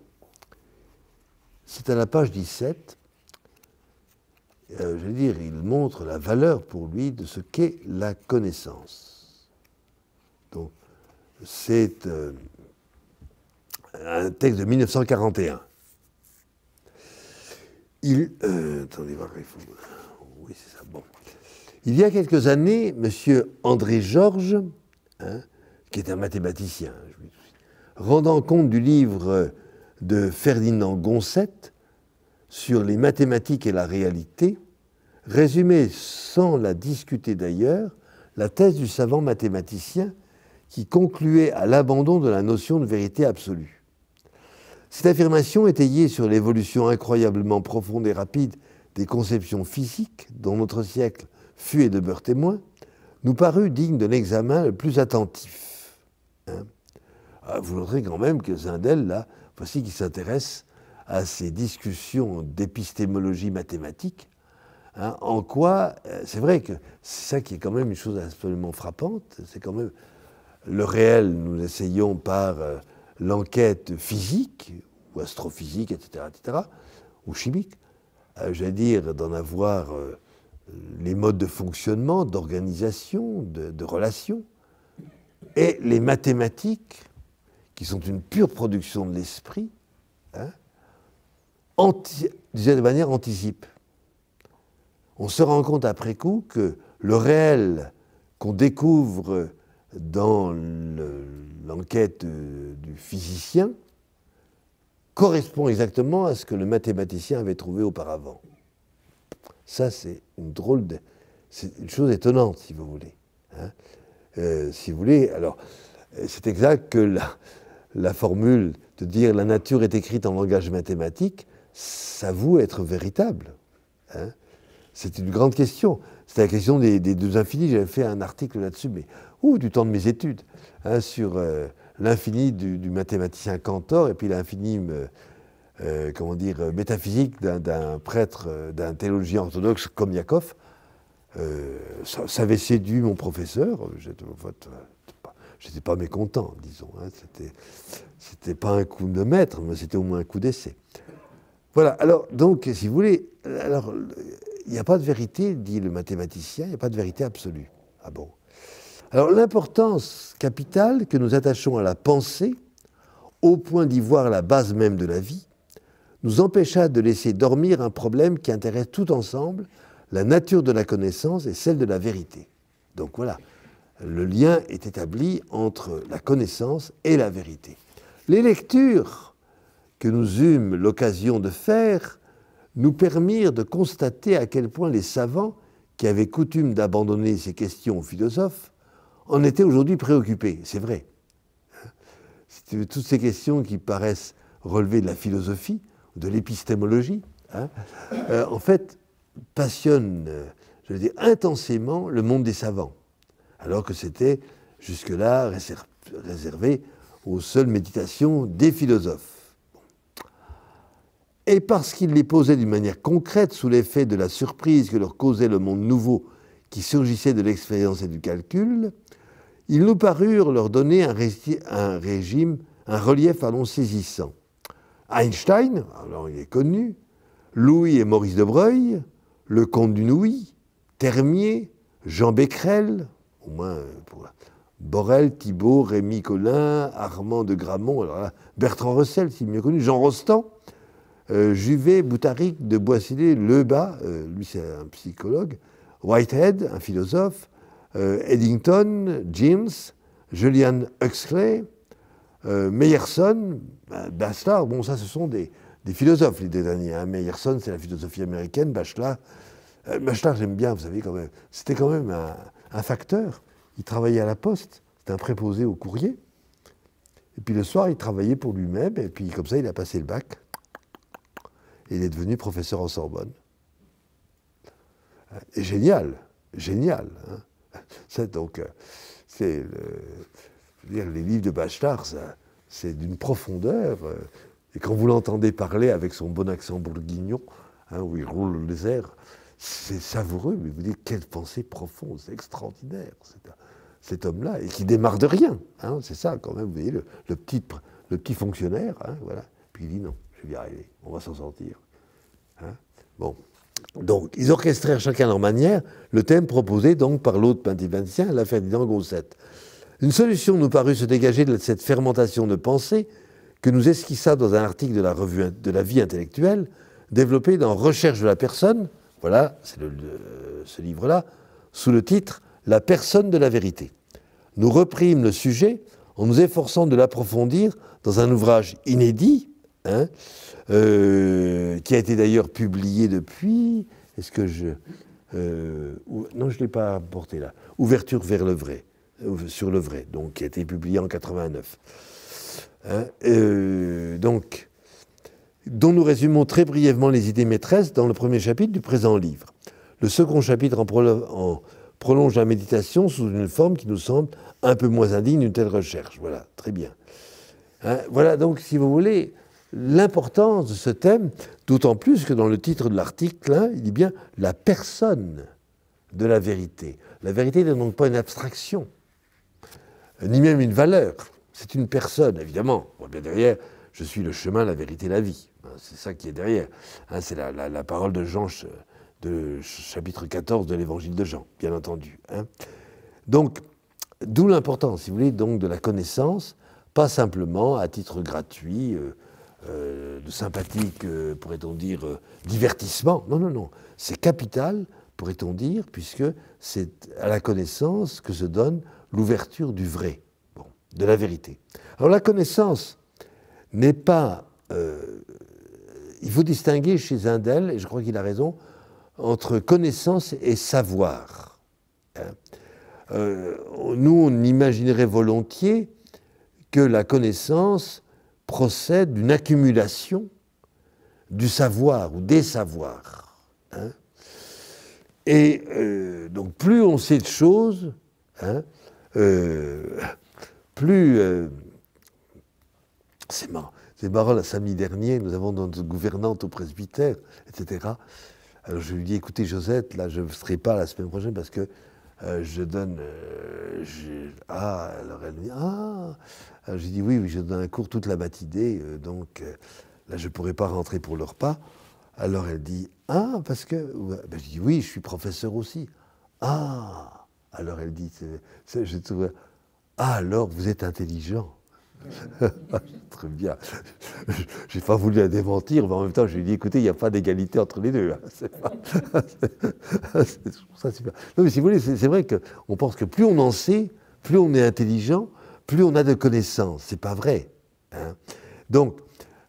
C'est à la page 17. je veux dire, il montre la valeur pour lui de ce qu'est la connaissance. Donc, c'est euh, un texte de 1941. Euh, Il, y a quelques années, M. André Georges, hein, qui est un mathématicien, hein, rendant compte du livre de Ferdinand Gonset sur les mathématiques et la réalité, résumait, sans la discuter d'ailleurs, la thèse du savant mathématicien qui concluait à l'abandon de la notion de vérité absolue. Cette affirmation, étayée sur l'évolution incroyablement profonde et rapide des conceptions physiques dont notre siècle fut et demeure témoin, nous parut digne d'un examen le plus attentif. Hein. Ah, vous noterez quand même que Zindel, là, voici qui s'intéresse à ces discussions d'épistémologie mathématique, hein, en quoi, euh, c'est vrai que c'est ça qui est quand même une chose absolument frappante, c'est quand même le réel, nous essayons par... Euh, l'enquête physique, ou astrophysique, etc., etc., ou chimique, euh, j'allais dire, d'en avoir euh, les modes de fonctionnement, d'organisation, de, relations, et les mathématiques, qui sont une pure production de l'esprit, hein, de manière anticipe. On se rend compte après coup que le réel qu'on découvre dans l'enquête euh, du physicien correspond exactement à ce que le mathématicien avait trouvé auparavant. Ça, c'est une drôle de... C'est une chose étonnante, si vous voulez. Hein. Euh, si vous voulez, alors, c'est exact que la, formule de dire la nature est écrite en langage mathématique s'avoue être véritable. Hein. c'est une grande question. C'est la question des, des deux infinis. J'avais fait un article là-dessus, mais ou du temps de mes études, hein, sur euh, l'infini du, mathématicien Cantor et puis l'infini, euh, euh, comment dire, métaphysique d'un prêtre, d'un théologien orthodoxe comme Yakov. Ça, avait séduit mon professeur. J'étais n'étais pas, mécontent, disons. Hein. c'était pas un coup de maître, mais c'était au moins un coup d'essai. Voilà, alors donc, si vous voulez, alors il n'y a pas de vérité, dit le mathématicien, il n'y a pas de vérité absolue. Ah bon alors l'importance capitale que nous attachons à la pensée, au point d'y voir la base même de la vie, nous empêcha de laisser dormir un problème qui intéresse tout ensemble, la nature de la connaissance et celle de la vérité. Donc voilà, le lien est établi entre la connaissance et la vérité. Les lectures que nous eûmes l'occasion de faire nous permirent de constater à quel point les savants, qui avaient coutume d'abandonner ces questions aux philosophes, en était aujourd'hui préoccupé, c'est vrai. toutes ces questions qui paraissent relever de la philosophie, de l'épistémologie, hein, euh, en fait, passionnent, je veux dire, intensément le monde des savants, alors que c'était jusque-là réservé aux seules méditations des philosophes. Et parce qu'ils les posaient d'une manière concrète sous l'effet de la surprise que leur causait le monde nouveau qui surgissait de l'expérience et du calcul, ils nous parurent leur donner un, régime, un relief à saisissant. Einstein, alors il est connu, Louis et Maurice de Breuil, le comte du Nouilly, Termier, Jean Becquerel, au moins pour Borel, Thibault, Rémi Collin, Armand de Gramont, Bertrand Russell, si mieux connu, Jean Rostand, euh, Juvet, Boutaric, de Boisselet, Lebas, euh, lui c'est un psychologue, Whitehead, un philosophe, euh, Eddington, James, Julian Huxley, euh, Meyerson, ben, Bachelard, bon ça ce sont des, philosophes les deux derniers. Hein. Meyerson c'est la philosophie américaine, Bachelard, euh, Bachelard j'aime bien, vous savez quand même, c'était quand même un, facteur. Il travaillait à la poste, c'était un préposé au courrier. Et puis le soir, il travaillait pour lui-même, et puis comme ça, il a passé le bac. Et il est devenu professeur en Sorbonne. génial, génial. Hein. c'est donc, euh, c'est les livres de Bachelard, c'est d'une profondeur. Euh, et quand vous l'entendez parler avec son bon accent bourguignon, hein, où il roule les airs, c'est savoureux, mais vous dites quelle pensée profonde, c'est extraordinaire cet homme-là, et qui démarre de rien. Hein, c'est ça quand même, vous voyez, le, petit, fonctionnaire, hein, voilà. Puis il dit non, je vais y arriver, on va s'en sortir. Bon, donc, ils orchestrèrent chacun leur manière le thème proposé donc par l'autre à la Ferdinand Grosset. Une solution nous parut se dégager de cette fermentation de pensée que nous esquissa dans un article de la revue de la vie intellectuelle, développé dans Recherche de la personne, voilà, c'est ce livre-là, sous le titre La personne de la vérité. Nous reprîmes le sujet en nous efforçant de l'approfondir dans un ouvrage inédit, Hein, euh, qui a été d'ailleurs publié depuis. Est-ce que je. Euh, non, je ne l'ai pas apporté là. Ouverture vers le vrai, euh, sur le vrai, donc qui a été publié en 89. Hein, donc, dont nous résumons très brièvement les idées maîtresses dans le premier chapitre du présent livre. Le second chapitre en, en prolonge la méditation sous une forme qui nous semble un peu moins indigne d'une telle recherche. Voilà, très bien. Hein, voilà donc, si vous voulez, l'importance de ce thème, d'autant plus que dans le titre de l'article, hein, il dit bien la personne de la vérité. La vérité n'est donc pas une abstraction, ni même une valeur. C'est une personne, évidemment. voit bien derrière, je suis le chemin, la vérité, la vie. Hein, c'est ça qui est derrière. Hein, c'est la, parole de Jean, de chapitre 14 de l'évangile de Jean, bien entendu. Donc, d'où l'importance, si vous voulez, donc, de la connaissance, pas simplement à titre gratuit. Euh, euh, de sympathique, euh, pourrait-on dire, euh, divertissement. Non, non, non. C'est capital, pourrait-on dire, puisque c'est à la connaissance que se donne l'ouverture du vrai, bon, de la vérité. Alors la connaissance n'est pas... il faut distinguer chez d'elle, et je crois qu'il a raison, entre connaissance et savoir. Hein. nous, on imaginerait volontiers que la connaissance procède d'une accumulation du savoir ou des savoirs. Hein. Et euh, donc plus on sait de choses, hein, euh, plus... Euh, c'est marrant. C'est marrant, la samedi dernier, nous avons notre gouvernante au presbytère, etc. Alors je lui dis, écoutez Josette, là je ne serai pas la semaine prochaine parce que euh, je donne. Euh, ah, alors elle me dit Ah J'ai dit oui, oui, je donne un cours toute la matinée, euh, donc là, je ne pourrais pas rentrer pour le repas. Alors elle dit Ah, parce que. Ben, je dis oui, je suis professeur aussi. Ah Alors elle dit Je trouve. Ah, alors vous êtes intelligent. Très bien. J'ai pas voulu la démentir, mais en même temps, je lui ai dit, écoutez, il n'y a pas d'égalité entre les deux. Hein. C'est ça, Non, mais si vous voulez, c'est vrai qu'on pense que plus on en sait, plus on est intelligent, plus on a de connaissances. C'est pas vrai. Hein. Donc,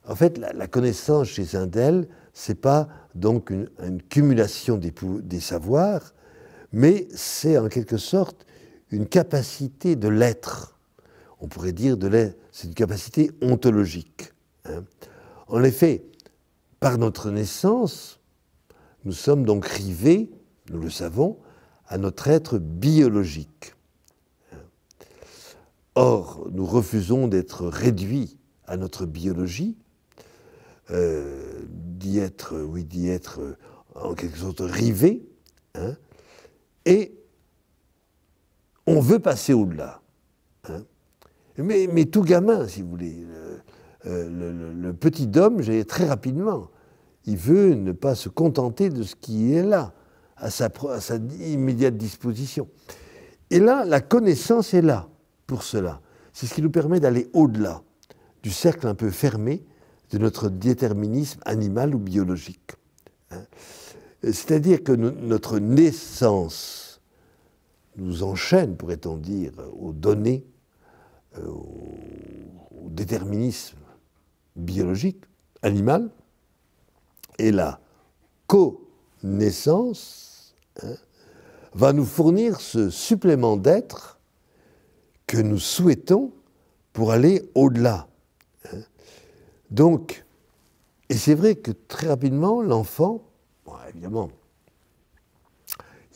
en fait, la, connaissance chez ce c'est pas donc une, une cumulation des, des savoirs, mais c'est en quelque sorte une capacité de l'être. On pourrait dire de l'être c'est une capacité ontologique. Hein. En effet, par notre naissance, nous sommes donc rivés, nous le savons, à notre être biologique. Hein. Or, nous refusons d'être réduits à notre biologie, euh, d'y être, oui, d'y être euh, en quelque sorte rivés, hein. et on veut passer au-delà. Mais, tout gamin, si vous voulez. Euh, euh, le, petit homme, j'ai très rapidement, il veut ne pas se contenter de ce qui est là, à sa, immédiate disposition. Et là, la connaissance est là pour cela. C'est ce qui nous permet d'aller au-delà du cercle un peu fermé de notre déterminisme animal ou biologique. Hein. C'est-à-dire que notre naissance nous enchaîne, pourrait-on dire, aux données euh, au déterminisme biologique, animal, et la connaissance hein, va nous fournir ce supplément d'être que nous souhaitons pour aller au-delà. Hein. Donc, et c'est vrai que très rapidement, l'enfant, évidemment,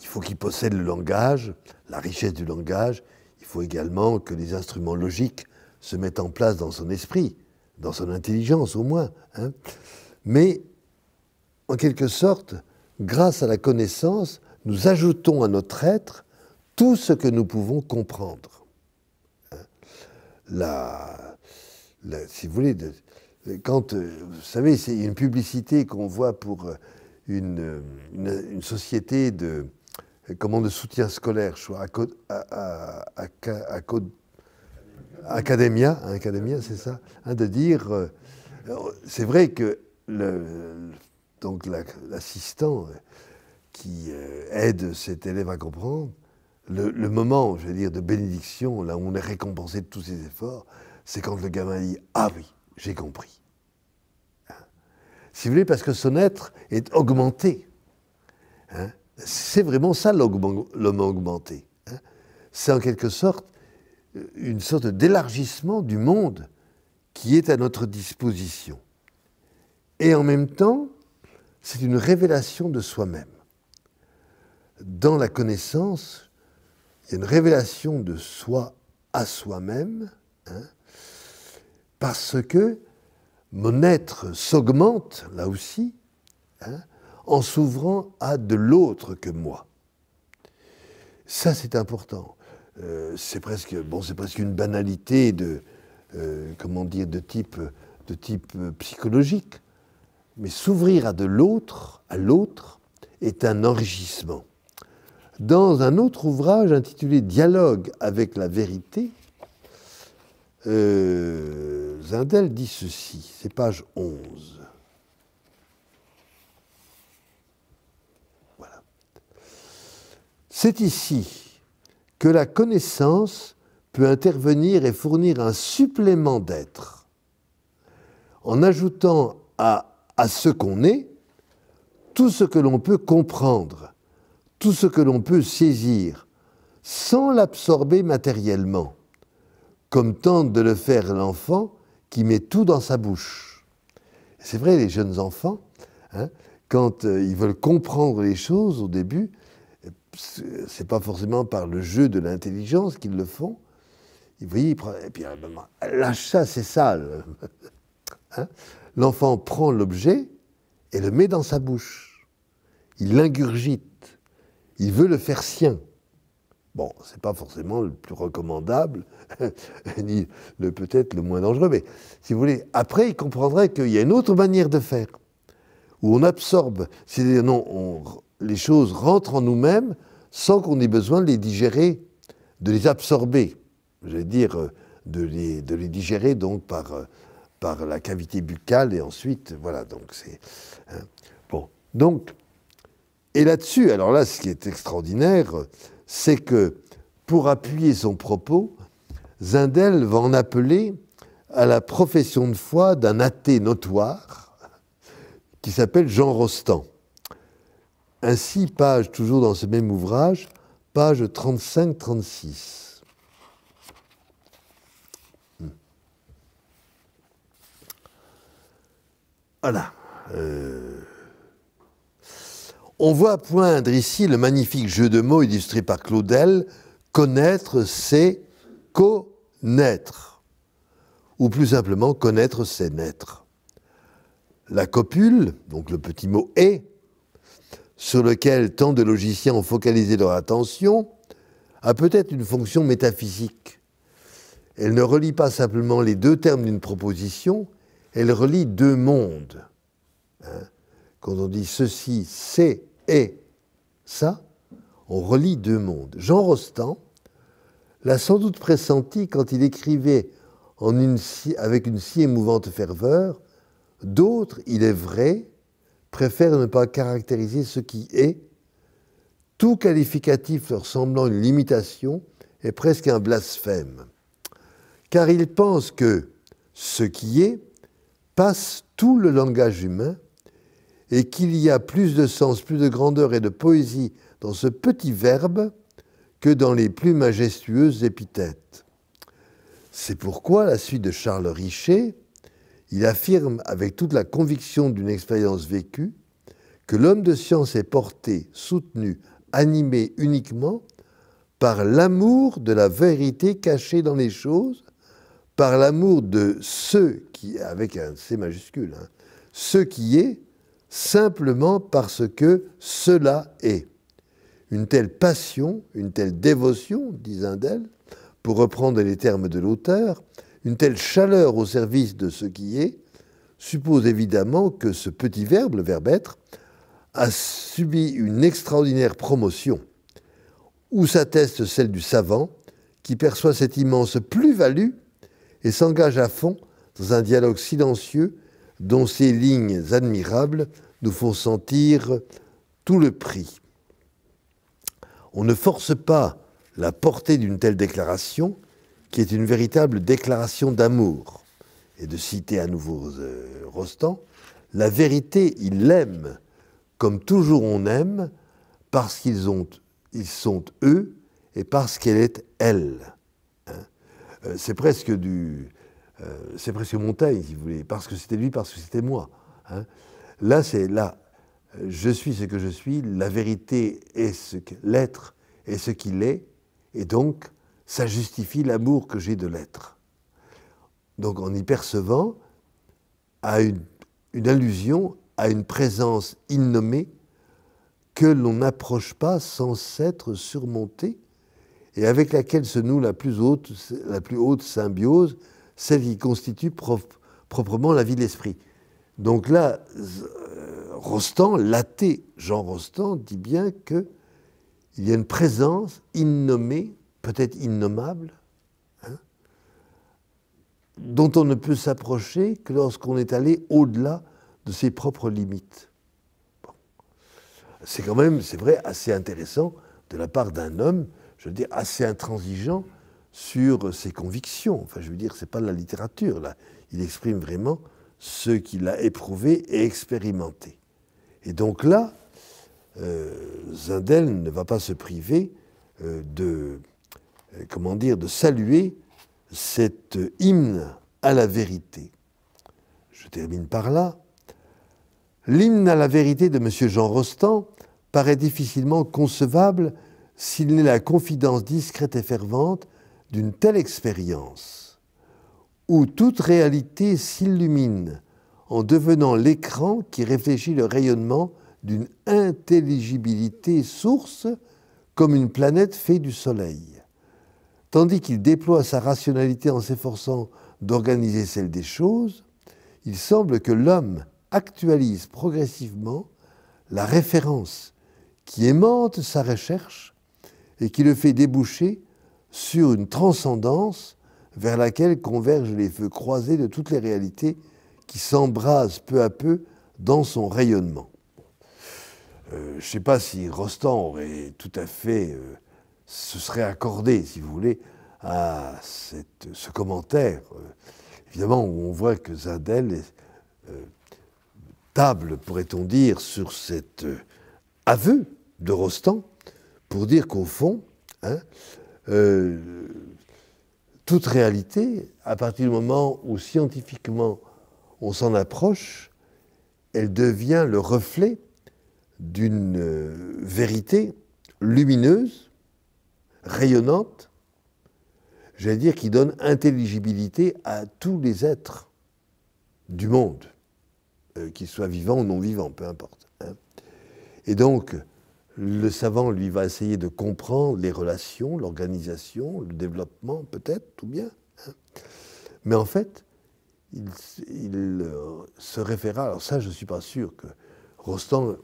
il faut qu'il possède le langage, la richesse du langage, faut également que les instruments logiques se mettent en place dans son esprit, dans son intelligence au moins. Hein. Mais, en quelque sorte, grâce à la connaissance, nous ajoutons à notre être tout ce que nous pouvons comprendre. Hein. La, si vous voulez, quand, euh, vous savez, c'est une publicité qu'on voit pour euh, euh, une, une société de, comment le soutien scolaire, je à, à, à, à, hein, Academia, c'est ça, hein, de dire, euh, euh, c'est vrai que donc l'assistant euh, qui aide cet élève à comprendre, le, moment, je veux dire, de bénédiction, là où on est récompensé de tous ses efforts, c'est quand le gamin dit Ah oui, j'ai compris. Hein. Si vous voulez, parce que son être est augmenté c'est vraiment ça l'homme augmenté. Hein. C'est en quelque sorte euh, une sorte d'élargissement du monde qui est à notre disposition. Et en même temps, c'est une révélation de soi-même. Dans la connaissance, il y a une révélation de soi à soi-même, hein, parce que mon être s'augmente, là aussi, hein, en s'ouvrant à de l'autre que moi. Ça, c'est important. Euh, c'est presque, bon, c'est presque une banalité de, euh, comment dire, de type, de type psychologique. Mais s'ouvrir à de l'autre, à l'autre, est un enrichissement. Dans un autre ouvrage intitulé Dialogue avec la vérité, euh, Zindel dit ceci, c'est page 11. C'est ici que la connaissance peut intervenir et fournir un supplément d'être en ajoutant à, à ce qu'on est tout ce que l'on peut comprendre, tout ce que l'on peut saisir, sans l'absorber matériellement, comme tente de le faire l'enfant qui met tout dans sa bouche. C'est vrai, les jeunes enfants, hein, quand euh, ils veulent comprendre les choses au début, c'est pas forcément par le jeu de l'intelligence qu'ils le font. Vous voyez, puis ah, l'achat, c'est ça. Hein. L'enfant prend l'objet et le met dans sa bouche. Il l'ingurgite. Il veut le faire sien. Bon, c'est pas forcément le plus recommandable, ni le peut-être le moins dangereux, mais si vous voulez, après, il comprendrait qu'il y a une autre manière de faire, où on absorbe, non, on, les choses rentrent en nous-mêmes sans qu'on ait besoin de les digérer, de les absorber, je veux dire, euh, de les, de les digérer donc par, euh, par la cavité buccale et ensuite, voilà, donc c'est... Hein. Bon, donc, et là-dessus, alors là, ce qui est extraordinaire, c'est que pour appuyer son propos, Zindel va en appeler à la profession de foi d'un athée notoire qui s'appelle Jean Rostand. Ainsi, page, toujours dans ce même ouvrage, page 35-36. Hmm. Voilà. Euh, on voit poindre ici le magnifique jeu de mots illustré par Claudel. Connaître, c'est connaître. Ou plus simplement, connaître, c'est naître. La copule, donc le petit mot est », sur lequel tant de logiciens ont focalisé leur attention, a peut-être une fonction métaphysique. Elle ne relie pas simplement les deux termes d'une proposition, elle relie deux mondes. Hein? Quand on dit ceci, c'est et ça, on relie deux mondes. Jean Rostand l'a sans doute pressenti quand il écrivait avec une si émouvante ferveur, d'autres, il est vrai, préfèrent ne pas caractériser ce qui est. Tout qualificatif leur semblant une limitation est presque un blasphème, car ils pensent que ce qui est passe tout le langage humain et qu'il y a plus de sens, plus de grandeur et de poésie dans ce petit verbe que dans les plus majestueuses épithètes. C'est pourquoi la suite de Charles Richer, il affirme avec toute la conviction d'une expérience vécue que l'homme de science est porté, soutenu, animé uniquement par l'amour de la vérité cachée dans les choses, par l'amour de ce qui, avec un C majuscule, hein, ce qui est, simplement parce que cela est. Une telle passion, une telle dévotion, disent un d'elle pour reprendre les termes de l'auteur, une telle chaleur au service de ce qui est suppose évidemment que ce petit verbe, le verbe être, a subi une extraordinaire promotion, où s'atteste celle du savant, qui perçoit cette immense plus-value et s'engage à fond dans un dialogue silencieux dont ces lignes admirables nous font sentir tout le prix. On ne force pas la portée d'une telle déclaration, qui est une véritable déclaration d'amour. Et de citer à nouveau euh, Rostand, la vérité, il l'aime, comme toujours on aime, parce qu'ils ils sont eux et parce qu'elle est elle. Hein. Euh, c'est presque du, euh, c'est presque Montaigne, si vous voulez, parce que c'était lui, parce que c'était moi. Hein. là, c'est là, je suis ce que je suis, la vérité est ce que l'être est ce qu'il est, et donc ça justifie l'amour que j'ai de l'être. Donc en y percevant, à une, allusion à une présence innommée que l'on n'approche pas sans s'être surmonté et avec laquelle se noue la plus haute, la plus haute symbiose, celle qui constitue proprement la vie de l'esprit. Donc là, euh, Rostand, l'athée Jean Rostand, dit bien qu'il y a une présence innommée peut-être innommable, hein, dont on ne peut s'approcher que lorsqu'on est allé au-delà de ses propres limites. C'est quand même, c'est vrai, assez intéressant de la part d'un homme, je veux dire, assez intransigeant sur ses convictions. Enfin, je veux dire, ce n'est pas de la littérature, là. Il exprime vraiment ce qu'il a éprouvé et expérimenté. Et donc là, euh, Zindel ne va pas se priver euh, de euh, comment dire, de saluer cet hymne à la vérité. Je termine par là. L'hymne à la vérité de M. Jean Rostand paraît difficilement concevable s'il n'est la confidence discrète et fervente d'une telle expérience, où toute réalité s'illumine en devenant l'écran qui réfléchit le rayonnement d'une intelligibilité source comme une planète fait du soleil. Tandis qu'il déploie sa rationalité en s'efforçant d'organiser celle des choses, il semble que l'homme actualise progressivement la référence qui aimante sa recherche et qui le fait déboucher sur une transcendance vers laquelle convergent les feux croisés de toutes les réalités qui s'embrasent peu à peu dans son rayonnement. Euh, je ne sais pas si Rostand aurait tout à fait euh, ce serait accordé, si vous voulez, à ce commentaire, euh, évidemment, où on voit que Zadel euh, table, pourrait-on dire, sur cet euh, aveu de Rostand pour dire qu'au fond, hein, toute réalité, à partir du moment où scientifiquement on s'en approche, elle devient le reflet d'une vérité lumineuse rayonnante, j'allais dire qui donne intelligibilité à tous les êtres du monde, euh, qu'ils soient vivants ou non vivants, peu importe. Hein. Et donc, le savant, lui, va essayer de comprendre les relations, l'organisation, le développement, peut-être, tout bien. Hein. Mais en fait, il, euh, se référa, alors ça, je ne suis pas sûr que Rostand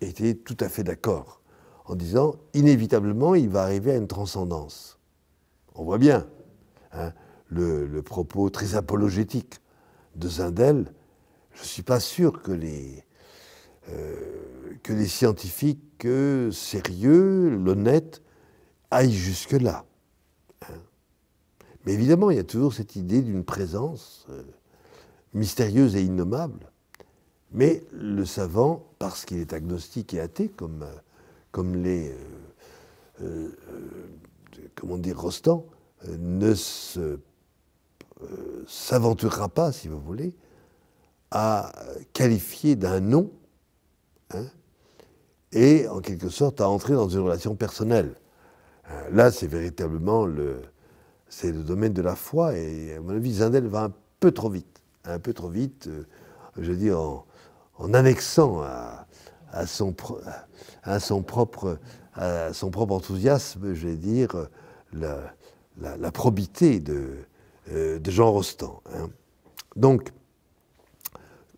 était tout à fait d'accord en disant inévitablement il va arriver à une transcendance. On voit bien hein, le, propos très apologétique de Zindel. Je ne suis pas sûr que les, euh, que les scientifiques sérieux, l'honnête, aillent jusque-là. Hein. Mais évidemment, il y a toujours cette idée d'une présence euh, mystérieuse et innommable. Mais le savant, parce qu'il est agnostique et athée, comme euh, comme les. Euh, euh, euh, comment dire, Rostand, ne s'aventurera pas, si vous voulez, à qualifier d'un nom hein, et en quelque sorte à entrer dans une relation personnelle. là, c'est véritablement le, c'est le domaine de la foi et à mon avis, Zindel va un peu trop vite, un peu trop vite, je veux dire, en annexant à, à son, propre, son propre enthousiasme, je vais dire, la, probité euh, de, Jean Rostand. Hein. Donc,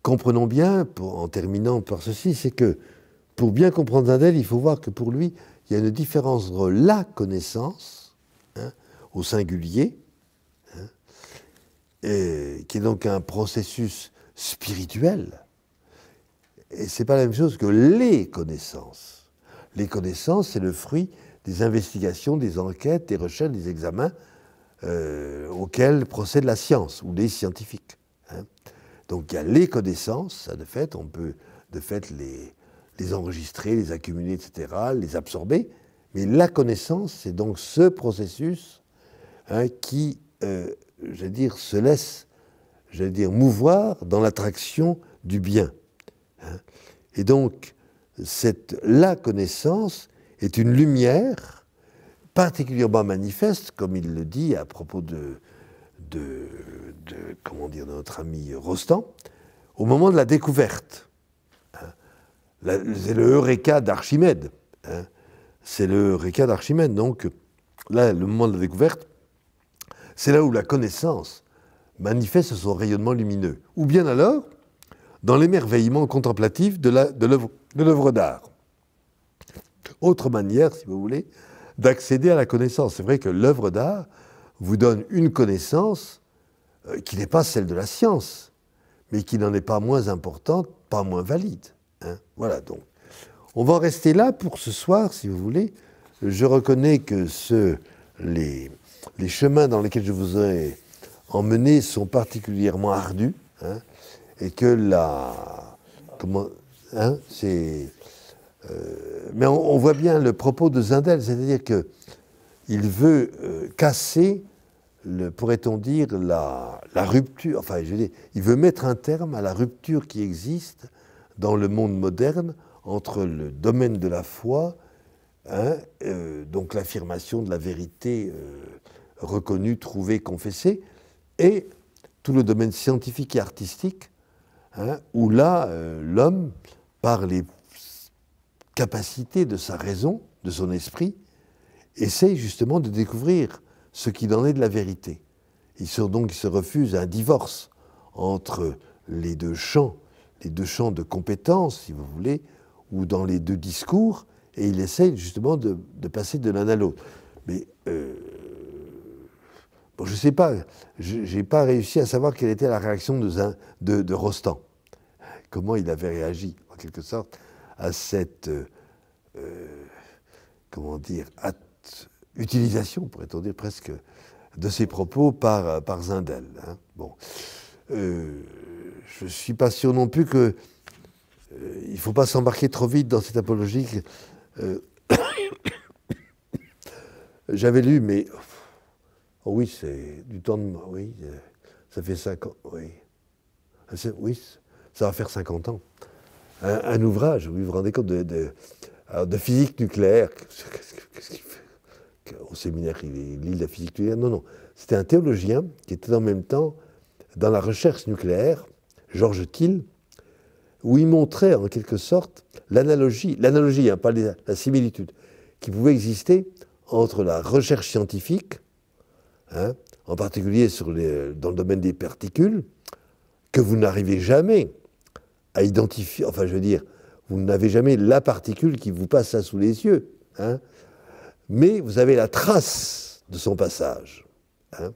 comprenons bien, en terminant par ceci, c'est que pour bien comprendre Zadel, il faut voir que pour lui, il y a une différence entre la connaissance, hein, au singulier, hein, qui est donc un processus spirituel, et ce n'est pas la même chose que les connaissances. Les connaissances, c'est le fruit des investigations, des enquêtes, des recherches, des examens euh, auxquels procède la science ou les scientifiques. Hein. Donc il y a les connaissances, ça de fait, on peut de fait les, les enregistrer, les accumuler, etc., les absorber. Mais la connaissance, c'est donc ce processus hein, qui, euh, dire, se laisse, j'allais dire, mouvoir dans l'attraction du bien. Hein. Et donc, cette, la connaissance est une lumière particulièrement manifeste, comme il le dit à propos de, comment dire, de notre ami Rostand, au moment de la découverte. Hein. C'est le Eureka d'Archimède. Hein. C'est le Eureka d'Archimède. Donc, là, le moment de la découverte, c'est là où la connaissance manifeste son rayonnement lumineux. Ou bien alors, dans l'émerveillement contemplatif de l'œuvre d'art. Autre manière, si vous voulez, d'accéder à la connaissance. C'est vrai que l'œuvre d'art vous donne une connaissance euh, qui n'est pas celle de la science, mais qui n'en est pas moins importante, pas moins valide. Hein. voilà donc. On va en rester là pour ce soir, si vous voulez. Je reconnais que ce, les, les chemins dans lesquels je vous ai emmenés sont particulièrement ardus. Hein et que la. Comment. Hein, c'est. Euh, mais on, voit bien le propos de Zindel, c'est-à-dire que il veut euh, casser, pourrait-on dire, la, rupture. Enfin, je veux dire, il veut mettre un terme à la rupture qui existe dans le monde moderne entre le domaine de la foi, hein, euh, donc l'affirmation de la vérité reconnue, trouvée, confessée, et tout le domaine scientifique et artistique Hein, où là, euh, l'homme, par les capacités de sa raison, de son esprit, essaye justement de découvrir ce qu'il en est de la vérité. Il se, donc se refuse à un divorce entre les deux champs, les deux champs de compétences, si vous voulez, ou dans les deux discours, et il essaye justement de, passer de l'un à l'autre. Mais euh, bon, je ne sais pas, je n'ai pas réussi à savoir quelle était la réaction de, de, de Rostand comment il avait réagi, en quelque sorte, à cette, euh, euh, comment dire, utilisation, pourrait-on dire presque, de ses propos par, par Zindel. Hein. Bon. Euh, je ne suis pas sûr non plus que il ne faut pas s'embarquer trop vite dans cette apologie. J'avais lu, mais oh oui, c'est du temps de oui, ça fait cinq ans, oui, ah, oui, ça va faire 50 ans. Un, ouvrage, vous vous rendez compte, de, de, physique nucléaire. Qu'est-ce qu'il fait Au séminaire, il lit de la physique nucléaire. Non, non. C'était un théologien qui était en même temps dans la recherche nucléaire, Georges Thiel, où il montrait en quelque sorte l'analogie, l'analogie, hein, pas la similitude, qui pouvait exister entre la recherche scientifique, hein, en particulier dans le domaine des particules, que vous n'arrivez jamais à identifier, enfin je veux dire, vous n'avez jamais la particule qui vous passe sous les yeux, hein. mais vous avez la trace de son passage. Hein.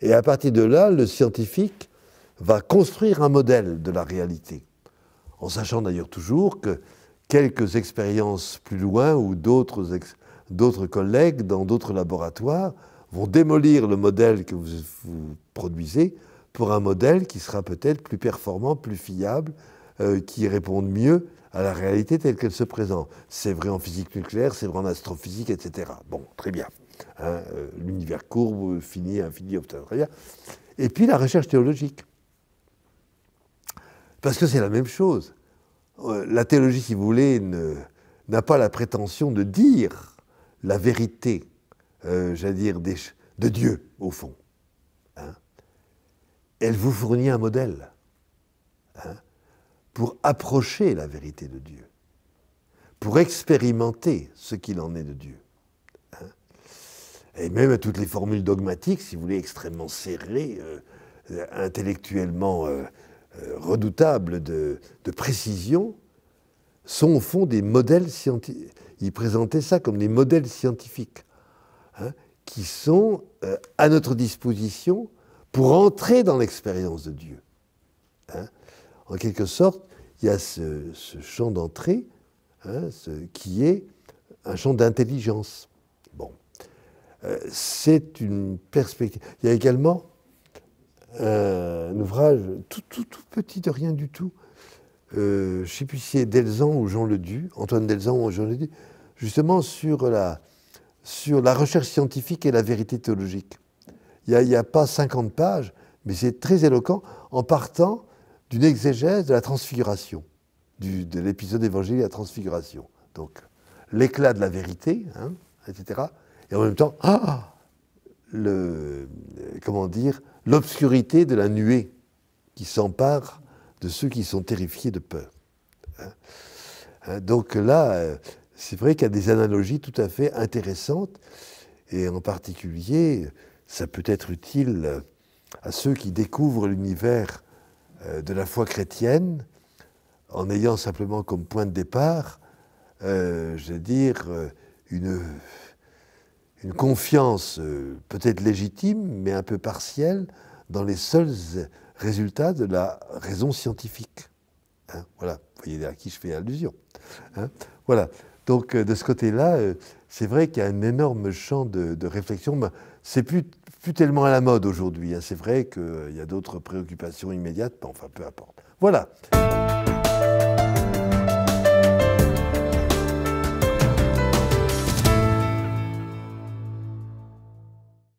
Et à partir de là, le scientifique va construire un modèle de la réalité, en sachant d'ailleurs toujours que quelques expériences plus loin ou d'autres collègues dans d'autres laboratoires vont démolir le modèle que vous produisez pour un modèle qui sera peut-être plus performant, plus fiable, euh, qui réponde mieux à la réalité telle qu'elle se présente. C'est vrai en physique nucléaire, c'est vrai en astrophysique, etc. Bon, très bien. Hein, euh, l'univers courbe, fini, infini, obtenu, très bien. Et puis la recherche théologique. Parce que c'est la même chose. Euh, la théologie, si vous voulez, n'a pas la prétention de dire la vérité, j'allais dire, de Dieu, au fond elle vous fournit un modèle hein, pour approcher la vérité de Dieu, pour expérimenter ce qu'il en est de Dieu. Hein. Et même toutes les formules dogmatiques, si vous voulez, extrêmement serrées, euh, euh, intellectuellement euh, redoutables de, précision, sont au fond des modèles scientifiques. Ils présentaient ça comme des modèles scientifiques hein, qui sont à notre disposition pour entrer dans l'expérience de Dieu. Hein. en quelque sorte, il y a ce, champ d'entrée hein, qui est un champ d'intelligence. Bon. Euh, c'est une perspective. Il y a également un ouvrage tout, petit de rien du tout. Euh, je sais plus si c'est Delzan ou Jean Ledu, Antoine Delzan ou Jean Ledu, justement sur la, sur la recherche scientifique et la vérité théologique. Il n'y a, pas 50 pages, mais c'est très éloquent en partant d'une exégèse de la transfiguration, de l'épisode évangélique de la transfiguration. Donc, l'éclat de la vérité, hein, etc. Et en même temps, ah, le, comment dire, l'obscurité de la nuée qui s'empare de ceux qui sont terrifiés de peur. Hein. Hein, donc là, euh, c'est vrai qu'il y a des analogies tout à fait intéressantes, et en particulier, ça peut être utile à ceux qui découvrent l'univers euh, de la foi chrétienne en ayant simplement comme point de départ, euh, je veux dire, euh, une, une confiance peut-être légitime, mais un peu partielle, dans les seuls résultats de la raison scientifique. Hein, voilà, vous voyez à qui je fais allusion. Hein, voilà, donc de ce côté-là, c'est vrai qu'il y a un énorme champ de, de réflexion. C'est plus fut tellement à la mode aujourd'hui. Hein. C'est vrai qu'il y a d'autres préoccupations immédiates, mais enfin, peu importe. Voilà.